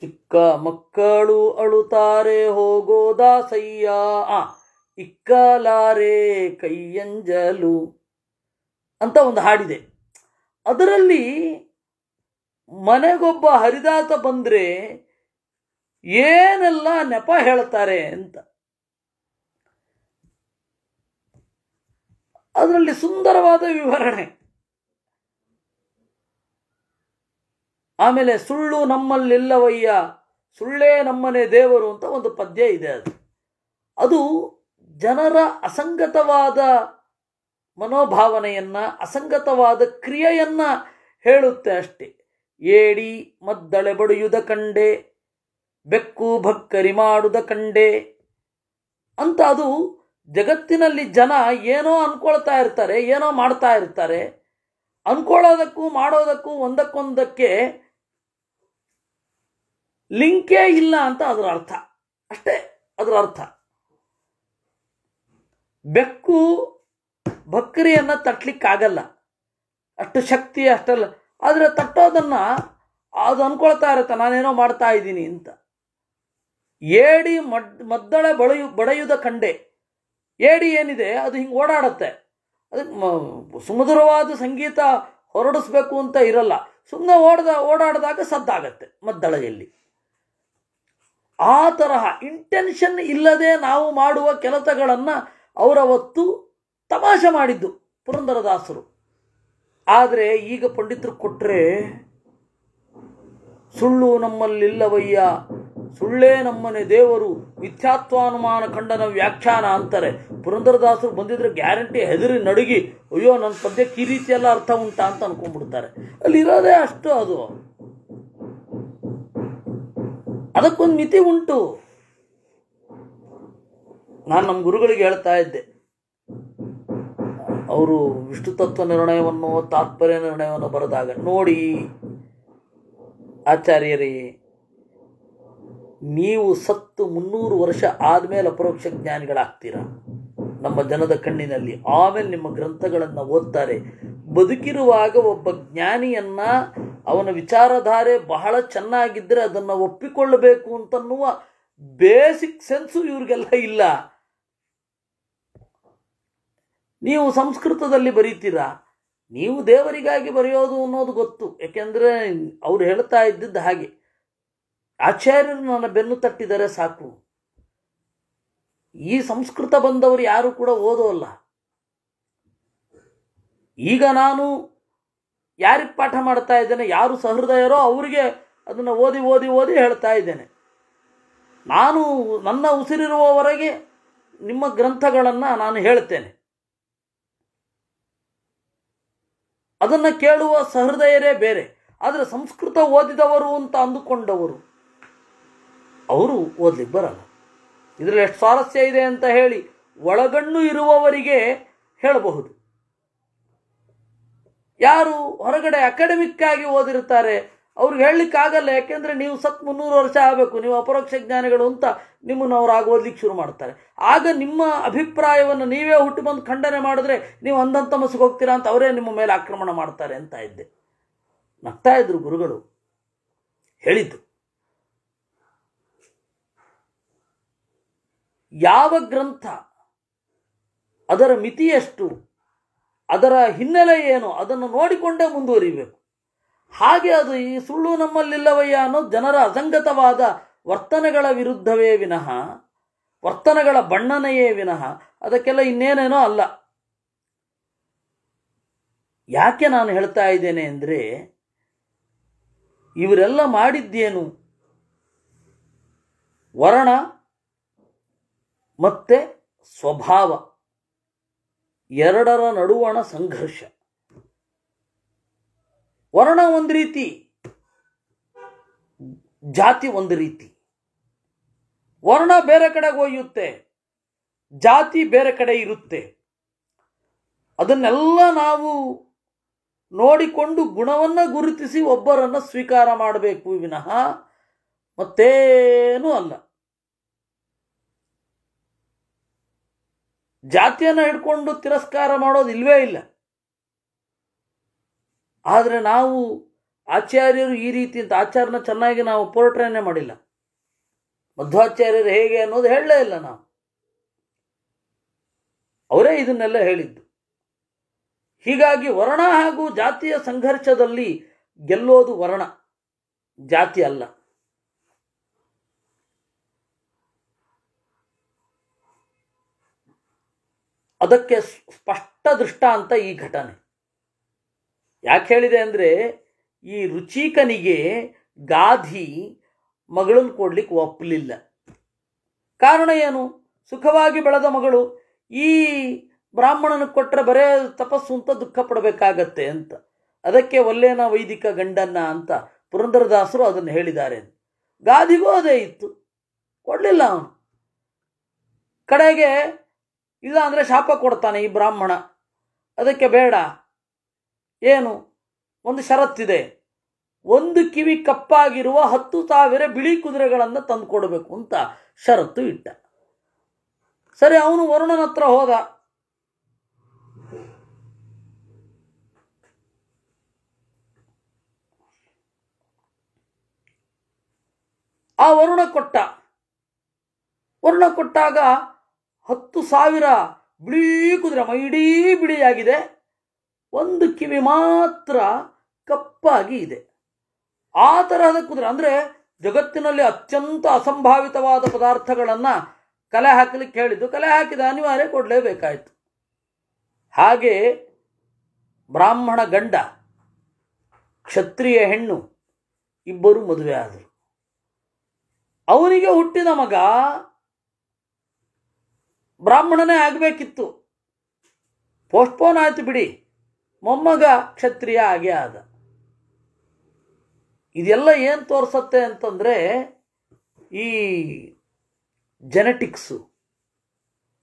ಚಿಕ್ಕ ಮಕ್ಕಳು ಅಳುತ್ತಾರೆ ಹೋಗೋ ದಾಸಯ್ಯ ಆ ಇಕ್ಕಲಾರೆ ಕೈಯಂಜಲು ಅಂತ ಒಂದು ಹಾಡಿದೆ ಅದರಲ್ಲಿ ಮನೆಗೊಬ್ಬ ಹರಿದಾತ ಬಂದರೆ ಏನೆಲ್ಲ ನೆಪ ಹೇಳ್ತಾರೆ ಅಂತ ಅದರಲ್ಲಿ ಸುಂದರವಾದ ವಿವರಣೆ ಆಮೇಲೆ ಸುಳ್ಳು ನಮ್ಮಲ್ಲಿಲ್ಲವಯ್ಯ ಸುಳ್ಳೇ ನಮ್ಮನೆ ದೇವರು ಅಂತ ಒಂದು ಪದ್ಯ ಇದೆ ಅದು ಅದು ಜನರ ಅಸಂಗತವಾದ ಮನೋಭಾವನೆಯನ್ನು ಅಸಂಗತವಾದ ಕ್ರಿಯೆಯನ್ನು ಹೇಳುತ್ತೆ ಅಷ್ಟೇ ಏಡಿ ಮದ್ದಳೆ ಬಡಿಯುದ ಕಂಡೆ ಬೆಕ್ಕು ಭಕ್ಕರಿ ಮಾಡುದ ಕಂಡೆ ಅಂತ ಅದು ಜಗತ್ತಿನಲ್ಲಿ ಜನ ಏನೋ ಅಂದ್ಕೊಳ್ತಾ ಇರ್ತಾರೆ ಏನೋ ಮಾಡ್ತಾ ಇರ್ತಾರೆ ಅನ್ಕೊಳ್ಳೋದಕ್ಕೂ ಮಾಡೋದಕ್ಕೂ ಒಂದಕ್ಕೊಂದಕ್ಕೆ ಲಿಂಕೇ ಇಲ್ಲ ಅಂತ ಅದರ ಅರ್ಥ ಅಷ್ಟೇ ಅದರ ಅರ್ಥ ಬೆಕ್ಕು ಬಕ್ರಿಯನ್ನು ಆಗಲ್ಲ ಅಷ್ಟು ಶಕ್ತಿ ಅಷ್ಟಲ್ಲ ಆದರೆ ತಟ್ಟೋದನ್ನ ಅದು ಅಂದ್ಕೊಳ್ತಾ ಇರುತ್ತೆ ನಾನೇನೋ ಮಾಡ್ತಾ ಇದ್ದೀನಿ ಅಂತ ಏಡಿ ಮಡ್ ಮದ್ದಳೆ ಬಳೆಯು ಕಂಡೆ ಏಡಿ ಏನಿದೆ ಅದು ಹಿಂಗೆ ಓಡಾಡುತ್ತೆ ಅದಕ್ಕೆ ಸುಮಧುರವಾದ ಸಂಗೀತ ಹೊರಡಿಸ್ಬೇಕು ಅಂತ ಇರಲ್ಲ ಸುಮ್ಮನೆ ಓಡದ ಓಡಾಡಿದಾಗ ಸದ್ದಾಗತ್ತೆ ಮದ್ದಳಗೆಯಲ್ಲಿ ಆ ತರಹ ಇಂಟೆನ್ಷನ್ ಇಲ್ಲದೆ ನಾವು ಮಾಡುವ ಕೆಲಸಗಳನ್ನು ಅವರವತ್ತು ತಮಾಷೆ ಮಾಡಿದ್ದು ಪುರಂದರದಾಸರು ಆದರೆ ಈಗ ಪಂಡಿತರು ಕೊಟ್ಟರೆ ಸುಳ್ಳು ನಮ್ಮಲ್ಲಿಲ್ಲವಯ್ಯ ಸುಳ್ಳೇ ನಮ್ಮನೆ ದೇವರು ಮಿಥ್ಯಾತ್ವಾನುಮಾನ ಖಂಡನ ವ್ಯಾಖ್ಯಾನ ಅಂತಾರೆ ಪುರಂದರದಾಸರು ಬಂದಿದ್ರೆ ಗ್ಯಾರಂಟಿ ಹೆದರಿ ನಡುಗಿ ಅಯ್ಯೋ ನನ್ನ ಪದ್ಯಕ್ಕೆ ಈ ರೀತಿಯೆಲ್ಲ ಅರ್ಥ ಉಂಟಾ ಅಂತ ಅನ್ಕೊಂಡ್ಬಿಡ್ತಾರೆ ಅಲ್ಲಿರೋದೇ ಅಷ್ಟು ಅದು ಅದಕ್ಕೊಂದು ಮಿತಿ ಉಂಟು ನಾನು ನಮ್ಮ ಗುರುಗಳಿಗೆ ಹೇಳ್ತಾ ಇದ್ದೆ ಅವರು ವಿಷ್ಣು ತತ್ವ ನಿರ್ಣಯವನ್ನು ತಾತ್ಪರ್ಯ ನಿರ್ಣಯವನ್ನು ಬರೆದಾಗ ನೋಡಿ ಆಚಾರ್ಯರೇ ನೀವು ಸತ್ತು ಮುನ್ನೂರು ವರ್ಷ ಆದಮೇಲೆ ಅಪರೋಕ್ಷ ಜ್ಞಾನಿಗಳಾಗ್ತೀರ ನಮ್ಮ ಜನದ ಕಣ್ಣಿನಲ್ಲಿ ಆಮೇಲೆ ನಿಮ್ಮ ಗ್ರಂಥಗಳನ್ನು ಓದ್ತಾರೆ ಬದುಕಿರುವಾಗ ಒಬ್ಬ ಜ್ಞಾನಿಯನ್ನು ಅವನ ವಿಚಾರಧಾರೆ ಬಹಳ ಚೆನ್ನಾಗಿದ್ದರೆ ಅದನ್ನು ಒಪ್ಪಿಕೊಳ್ಳಬೇಕು ಅಂತನ್ನುವ ಬೇಸಿಕ್ ಸೆನ್ಸು ಇವ್ರಿಗೆಲ್ಲ ಇಲ್ಲ ನೀವು ಸಂಸ್ಕೃತದಲ್ಲಿ ಬರೀತೀರಾ ನೀವು ದೇವರಿಗಾಗಿ ಬರೆಯೋದು ಅನ್ನೋದು ಗೊತ್ತು ಯಾಕೆಂದರೆ ಅವ್ರು ಹೇಳ್ತಾ ಇದ್ದಿದ್ದು ಹಾಗೆ ಆಚಾರ್ಯರು ನನ್ನ ಬೆನ್ನು ತಟ್ಟಿದರೆ ಸಾಕು ಈ ಸಂಸ್ಕೃತ ಬಂದವರು ಯಾರು ಕೂಡ ಓದೋಲ್ಲ ಈಗ ನಾನು ಯಾರಿಗೆ ಪಾಠ ಮಾಡ್ತಾ ಇದ್ದೇನೆ ಯಾರು ಸಹೃದಯರೋ ಅವರಿಗೆ ಅದನ್ನು ಓದಿ ಓದಿ ಓದಿ ಹೇಳ್ತಾ ಇದ್ದೇನೆ ನಾನು ನನ್ನ ಉಸಿರಿರುವವರೆಗೆ ನಿಮ್ಮ ಗ್ರಂಥಗಳನ್ನು ನಾನು ಹೇಳ್ತೇನೆ ಅದನ್ನು ಕೇಳುವ ಸಹೃದಯರೇ ಬೇರೆ ಆದರೆ ಸಂಸ್ಕೃತ ಓದಿದವರು ಅಂತ ಅಂದುಕೊಂಡವರು ಅವರು ಓದ್ಲಿಕ್ಕೆ ಬರಲ್ಲ ಇದರಲ್ಲಿ ಎಷ್ಟು ಸ್ವಾರಸ್ಯ ಇದೆ ಅಂತ ಹೇಳಿ ಒಳಗಣ್ಣು ಇರುವವರಿಗೆ ಹೇಳಬಹುದು ಯಾರು ಹೊರಗಡೆ ಅಕಾಡೆಮಿಕ್ ಆಗಿ ಓದಿರ್ತಾರೆ ಅವ್ರಿಗೆ ಹೇಳಲಿಕ್ಕಾಗಲ್ಲ ಯಾಕೆಂದರೆ ನೀವು ಸತ್ ಮುನ್ನೂರು ವರ್ಷ ಆಗಬೇಕು ನೀವು ಅಪರೋಕ್ಷ ಜ್ಞಾನಿಗಳು ಅಂತ ನಿಮ್ಮನ್ನು ಅವ್ರು ಆಗ ಓದ್ಲಿಕ್ಕೆ ಶುರು ಮಾಡ್ತಾರೆ ಆಗ ನಿಮ್ಮ ಅಭಿಪ್ರಾಯವನ್ನು ನೀವೇ ಹುಟ್ಟು ಬಂದು ಖಂಡನೆ ಮಾಡಿದ್ರೆ ನೀವು ಅಂದಂತ ಮಸಿಗೆ ಹೋಗ್ತೀರಾ ಅಂತ ಅವರೇ ನಿಮ್ಮ ಮೇಲೆ ಆಕ್ರಮಣ ಮಾಡ್ತಾರೆ ಅಂತ ಇದ್ದೆ ನಗ್ತಾ ಇದ್ರು ಗುರುಗಳು ಹೇಳಿದ್ದು ಯಾವ ಗ್ರಂಥ ಅದರ ಮಿತಿಯಷ್ಟು ಅದರ ಹಿನ್ನೆಲೆ ಏನು ಅದನ್ನು ನೋಡಿಕೊಂಡೇ ಮುಂದುವರಿಬೇಕು ಹಾಗೆ ಅದು ಈ ಸುಳ್ಳು ನಮ್ಮಲ್ಲಿಲ್ಲವಯ್ಯ ಅನ್ನೋ ಜನರ ಅಸಂಗತವಾದ ವರ್ತನೆಗಳ ವಿರುದ್ಧವೇ ವಿನಃ ವರ್ತನೆಗಳ ಬಣ್ಣನೆಯೇ ವಿನಃ ಅದಕ್ಕೆಲ್ಲ ಇನ್ನೇನೇನೋ ಅಲ್ಲ ಯಾಕೆ ನಾನು ಹೇಳ್ತಾ ಇದ್ದೇನೆ ಅಂದರೆ ಇವರೆಲ್ಲ ಮಾಡಿದ್ದೇನು ವರ್ಣ ಮತ್ತೆ ಸ್ವಭಾವ ಎರಡರ ನಡುವಣ ಸಂಘರ್ಷ ವರ್ಣ ಒಂದು ರೀತಿ ಜಾತಿ ಒಂದು ರೀತಿ ವರ್ಣ ಬೇರೆ ಕಡೆಗೆ ಒಯ್ಯುತ್ತೆ ಜಾತಿ ಬೇರೆ ಕಡೆ ಇರುತ್ತೆ ಅದನ್ನೆಲ್ಲ ನಾವು ನೋಡಿಕೊಂಡು ಗುಣವನ್ನು ಗುರುತಿಸಿ ಒಬ್ಬರನ್ನು ಸ್ವೀಕಾರ ಮಾಡಬೇಕು ವಿನಃ ಮತ್ತೇನೂ ಅಲ್ಲ ಜಾತಿಯನ್ನು ಹಿಡ್ಕೊಂಡು ತಿರಸ್ಕಾರ ಮಾಡೋದು ಇಲ್ವೇ ಇಲ್ಲ ಆದರೆ ನಾವು ಆಚಾರ್ಯರು ಈ ರೀತಿ ಅಂತ ಆಚಾರನ ಚೆನ್ನಾಗಿ ನಾವು ಪೋರ್ಟ್ರೇನೇ ಮಾಡಿಲ್ಲ ಮಧ್ವಾಚಾರ್ಯರು ಹೇಗೆ ಅನ್ನೋದು ಹೇಳಲೇ ಇಲ್ಲ ನಾವು ಅವರೇ ಇದನ್ನೆಲ್ಲ ಹೇಳಿದ್ದು ಹೀಗಾಗಿ ವರ್ಣ ಹಾಗೂ ಜಾತಿಯ ಸಂಘರ್ಷದಲ್ಲಿ ಗೆಲ್ಲೋದು ವರ್ಣ ಜಾತಿ ಅಲ್ಲ ಅದಕ್ಕೆ ಸ್ಪಷ್ಟ ದೃಷ್ಟ ಅಂತ ಈ ಘಟನೆ ಯಾಕೆ ಹೇಳಿದೆ ಅಂದರೆ ಈ ರುಚಿಕನಿಗೆ ಗಾಧಿ ಮಗಳನ್ನು ಕೊಡ್ಲಿಕ್ಕೆ ಒಪ್ಪಲಿಲ್ಲ ಕಾರಣ ಏನು ಸುಖವಾಗಿ ಬೆಳೆದ ಮಗಳು ಈ ಬ್ರಾಹ್ಮಣನ ಕೊಟ್ಟರೆ ಬರೇ ತಪಸ್ಸು ಅಂತ ದುಃಖ ಪಡಬೇಕಾಗತ್ತೆ ಅಂತ ಅದಕ್ಕೆ ಒಲ್ಲೇನ ವೈದಿಕ ಗಂಡನ್ನ ಅಂತ ಪುರಂದರದಾಸರು ಅದನ್ನು ಹೇಳಿದ್ದಾರೆ ಗಾದಿಗೂ ಅದೇ ಇತ್ತು ಕೊಡಲಿಲ್ಲ ಅವನು ಕಡೆಗೆ ಇಲ್ಲ ಅಂದರೆ ಶಾಪ ಕೊಡ್ತಾನೆ ಈ ಬ್ರಾಹ್ಮಣ ಅದಕ್ಕೆ ಬೇಡ ಏನು ಒಂದು ಷರತ್ತಿದೆ ಒಂದು ಕಿವಿ ಕಪ್ಪಾಗಿರುವ ಹತ್ತು ಸಾವಿರ ಬಿಳಿ ಕುದುರೆಗಳನ್ನು ತಂದು ಕೊಡಬೇಕು ಅಂತ ಷರತ್ತು ಇಟ್ಟ ಸರಿ ಅವನು ವರುಣನ ಹತ್ರ ಹೋದ ಆ ವರುಣ ಕೊಟ್ಟ ವರುಣ ಕೊಟ್ಟಾಗ ಹತ್ತು ಸಾವಿರ ಬಿಳಿ ಕುದುರೆ ಮೈಡೀ ಬಿಳಿಯಾಗಿದೆ ಒಂದು ಕಿವಿ ಮಾತ್ರ ಕಪ್ಪಾಗಿ ಇದೆ ಆ ತರಹದ ಕುದುರೆ ಅಂದರೆ ಜಗತ್ತಿನಲ್ಲಿ ಅತ್ಯಂತ ಅಸಂಭಾವಿತವಾದ ಪದಾರ್ಥಗಳನ್ನು ಕಲೆ ಹಾಕಲಿಕ್ಕೆ ಹೇಳಿದ್ದು ಕಲೆ ಹಾಕಿದ ಅನಿವಾರ್ಯ ಕೊಡಲೇಬೇಕಾಯಿತು ಹಾಗೆ ಬ್ರಾಹ್ಮಣ ಗಂಡ ಕ್ಷತ್ರಿಯ ಹೆಣ್ಣು ಇಬ್ಬರು ಮದುವೆ ಆದರು ಅವನಿಗೆ ಹುಟ್ಟಿದ ಮಗ ಬ್ರಾಹ್ಮಣನೇ ಆಗಬೇಕಿತ್ತು ಪೋಸ್ಟ್ಪೋನ್ ಆಯಿತು ಬಿಡಿ ಮೊಮ್ಮಗ ಕ್ಷತ್ರಿಯ ಆಗೇ ಆದ ಇದೆಲ್ಲ ಏನು ತೋರಿಸತ್ತೆ ಅಂತಂದರೆ ಈ ಜೆನೆಟಿಕ್ಸು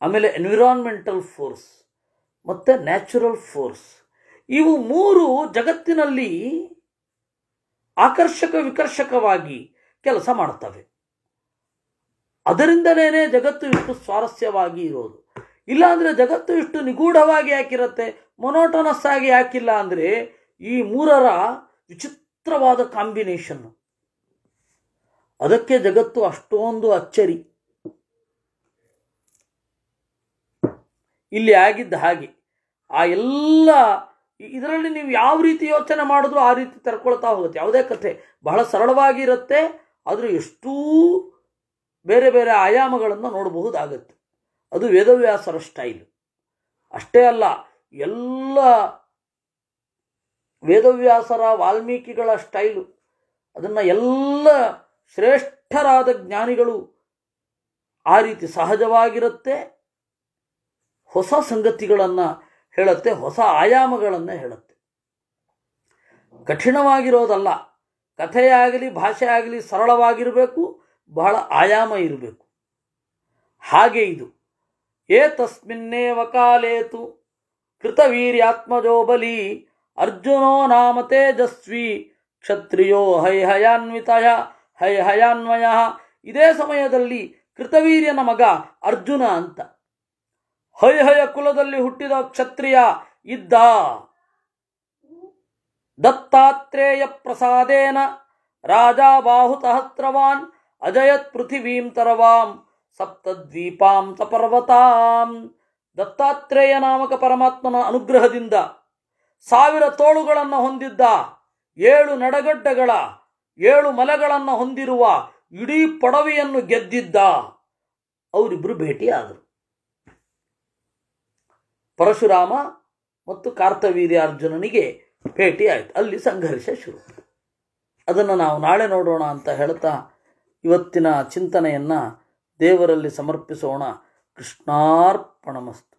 ಆಮೇಲೆ ಎನ್ವಿರಾನ್ಮೆಂಟಲ್ ಫೋರ್ಸ್ ಮತ್ತು ನ್ಯಾಚುರಲ್ ಫೋರ್ಸ್ ಇವು ಮೂರು ಜಗತ್ತಿನಲ್ಲಿ ಆಕರ್ಷಕ ವಿಕರ್ಷಕವಾಗಿ ಕೆಲಸ ಮಾಡ್ತವೆ ಅದರಿಂದಲೇ ಜಗತ್ತು ಇಷ್ಟು ಸ್ವಾರಸ್ಯವಾಗಿ ಇರೋದು ಇಲ್ಲಾಂದರೆ ಜಗತ್ತು ಇಷ್ಟು ನಿಗೂಢವಾಗಿ ಯಾಕಿರುತ್ತೆ ಮೊನೋಟೋನಸ್ ಆಗಿ ಯಾಕಿಲ್ಲ ಅಂದರೆ ಈ ಮೂರರ ವಿಚಿತ್ರವಾದ ಕಾಂಬಿನೇಷನ್ನು ಅದಕ್ಕೆ ಜಗತ್ತು ಅಷ್ಟೊಂದು ಅಚ್ಚರಿ ಇಲ್ಲಿ ಆಗಿದ್ದ ಹಾಗೆ ಆ ಎಲ್ಲ ಇದರಲ್ಲಿ ನೀವು ಯಾವ ರೀತಿ ಯೋಚನೆ ಮಾಡಿದ್ರು ಆ ರೀತಿ ತರ್ಕೊಳ್ತಾ ಹೋಗುತ್ತೆ ಯಾವುದೇ ಕಥೆ ಬಹಳ ಸರಳವಾಗಿರುತ್ತೆ ಆದರೂ ಎಷ್ಟೂ ಬೇರೆ ಬೇರೆ ಆಯಾಮಗಳನ್ನು ನೋಡಬಹುದಾಗತ್ತೆ ಅದು ವೇದವ್ಯಾಸರ ಸ್ಟೈಲ್ ಅಷ್ಟೇ ಅಲ್ಲ ಎಲ್ಲ ವೇದವ್ಯಾಸರ ವಾಲ್ಮೀಕಿಗಳ ಸ್ಟೈಲು ಅದನ್ನು ಎಲ್ಲ ಶ್ರೇಷ್ಠರಾದ ಜ್ಞಾನಿಗಳು ಆ ರೀತಿ ಸಹಜವಾಗಿರುತ್ತೆ ಹೊಸ ಸಂಗತಿಗಳನ್ನು ಹೇಳುತ್ತೆ ಹೊಸ ಆಯಾಮಗಳನ್ನು ಹೇಳುತ್ತೆ ಕಠಿಣವಾಗಿರೋದಲ್ಲ ಕಥೆಯಾಗಲಿ ಭಾಷೆ ಆಗಲಿ ಸರಳವಾಗಿರಬೇಕು ಬಹಳ ಆಯಾಮ ಇರಬೇಕು ಹಾಗೆ ಇದು ಏತಸ್ಮಿನ್ನೇವ ಕಾಲೇತು ಕೃತವೀರ್ಯಾತ್ಮಜೋ ಬಲಿ ಅರ್ಜುನೋ ನಾಮ ತೇಜಸ್ವಿ ಕ್ಷತ್ರಿಯೋ ಹೈಹಯಾನ್ವಿತಯ ಹೈಹಯಾನ್ವಯ ಇದೇ ಸಮಯದಲ್ಲಿ ಕೃತವೀರ್ಯನ ಮಗ ಅರ್ಜುನ ಅಂತ ಹೈಹಯ ಕುಲದಲ್ಲಿ ಹುಟ್ಟಿದ ಕ್ಷತ್ರಿಯ ಇದ್ದ ದತ್ತಾತ್ರೇಯ ಪ್ರಸಾದೇನ ರಾಜ ಬಾಹುತಹತ್ರವಾನ್ ಅಜಯತ್ ಪೃಥಿವೀಂ ತರವಾಂ ಸಪ್ತದ್ವೀಪಾಂ ಸಪರ್ವತಾಂ ದತ್ತಾತ್ರೇಯ ನಾಮಕ ಪರಮಾತ್ಮನ ಅನುಗ್ರಹದಿಂದ ಸಾವಿರ ತೋಳುಗಳನ್ನು ಹೊಂದಿದ್ದ ಏಳು ನಡಗಡ್ಡಗಳ ಏಳು ಮಲೆಗಳನ್ನು ಹೊಂದಿರುವ ಇಡೀ ಪಡವೆಯನ್ನು ಗೆದ್ದಿದ್ದ ಅವರಿಬ್ಬರು ಭೇಟಿಯಾದರು ಪರಶುರಾಮ ಮತ್ತು ಕಾರ್ತವೀರ್ಯ ಅರ್ಜುನನಿಗೆ ಭೇಟಿಯಾಯಿತು ಅಲ್ಲಿ ಸಂಘರ್ಷ ಶುರು ಅದನ್ನು ನಾವು ನಾಳೆ ನೋಡೋಣ ಅಂತ ಹೇಳ್ತಾ ಇವತ್ತಿನ ಚಿಂತನೆಯನ್ನು ದೇವರಲ್ಲಿ ಸಮರ್ಪಿಸೋಣ ಕೃಷ್ಣಾರ್ಪಣಮಸ್ತು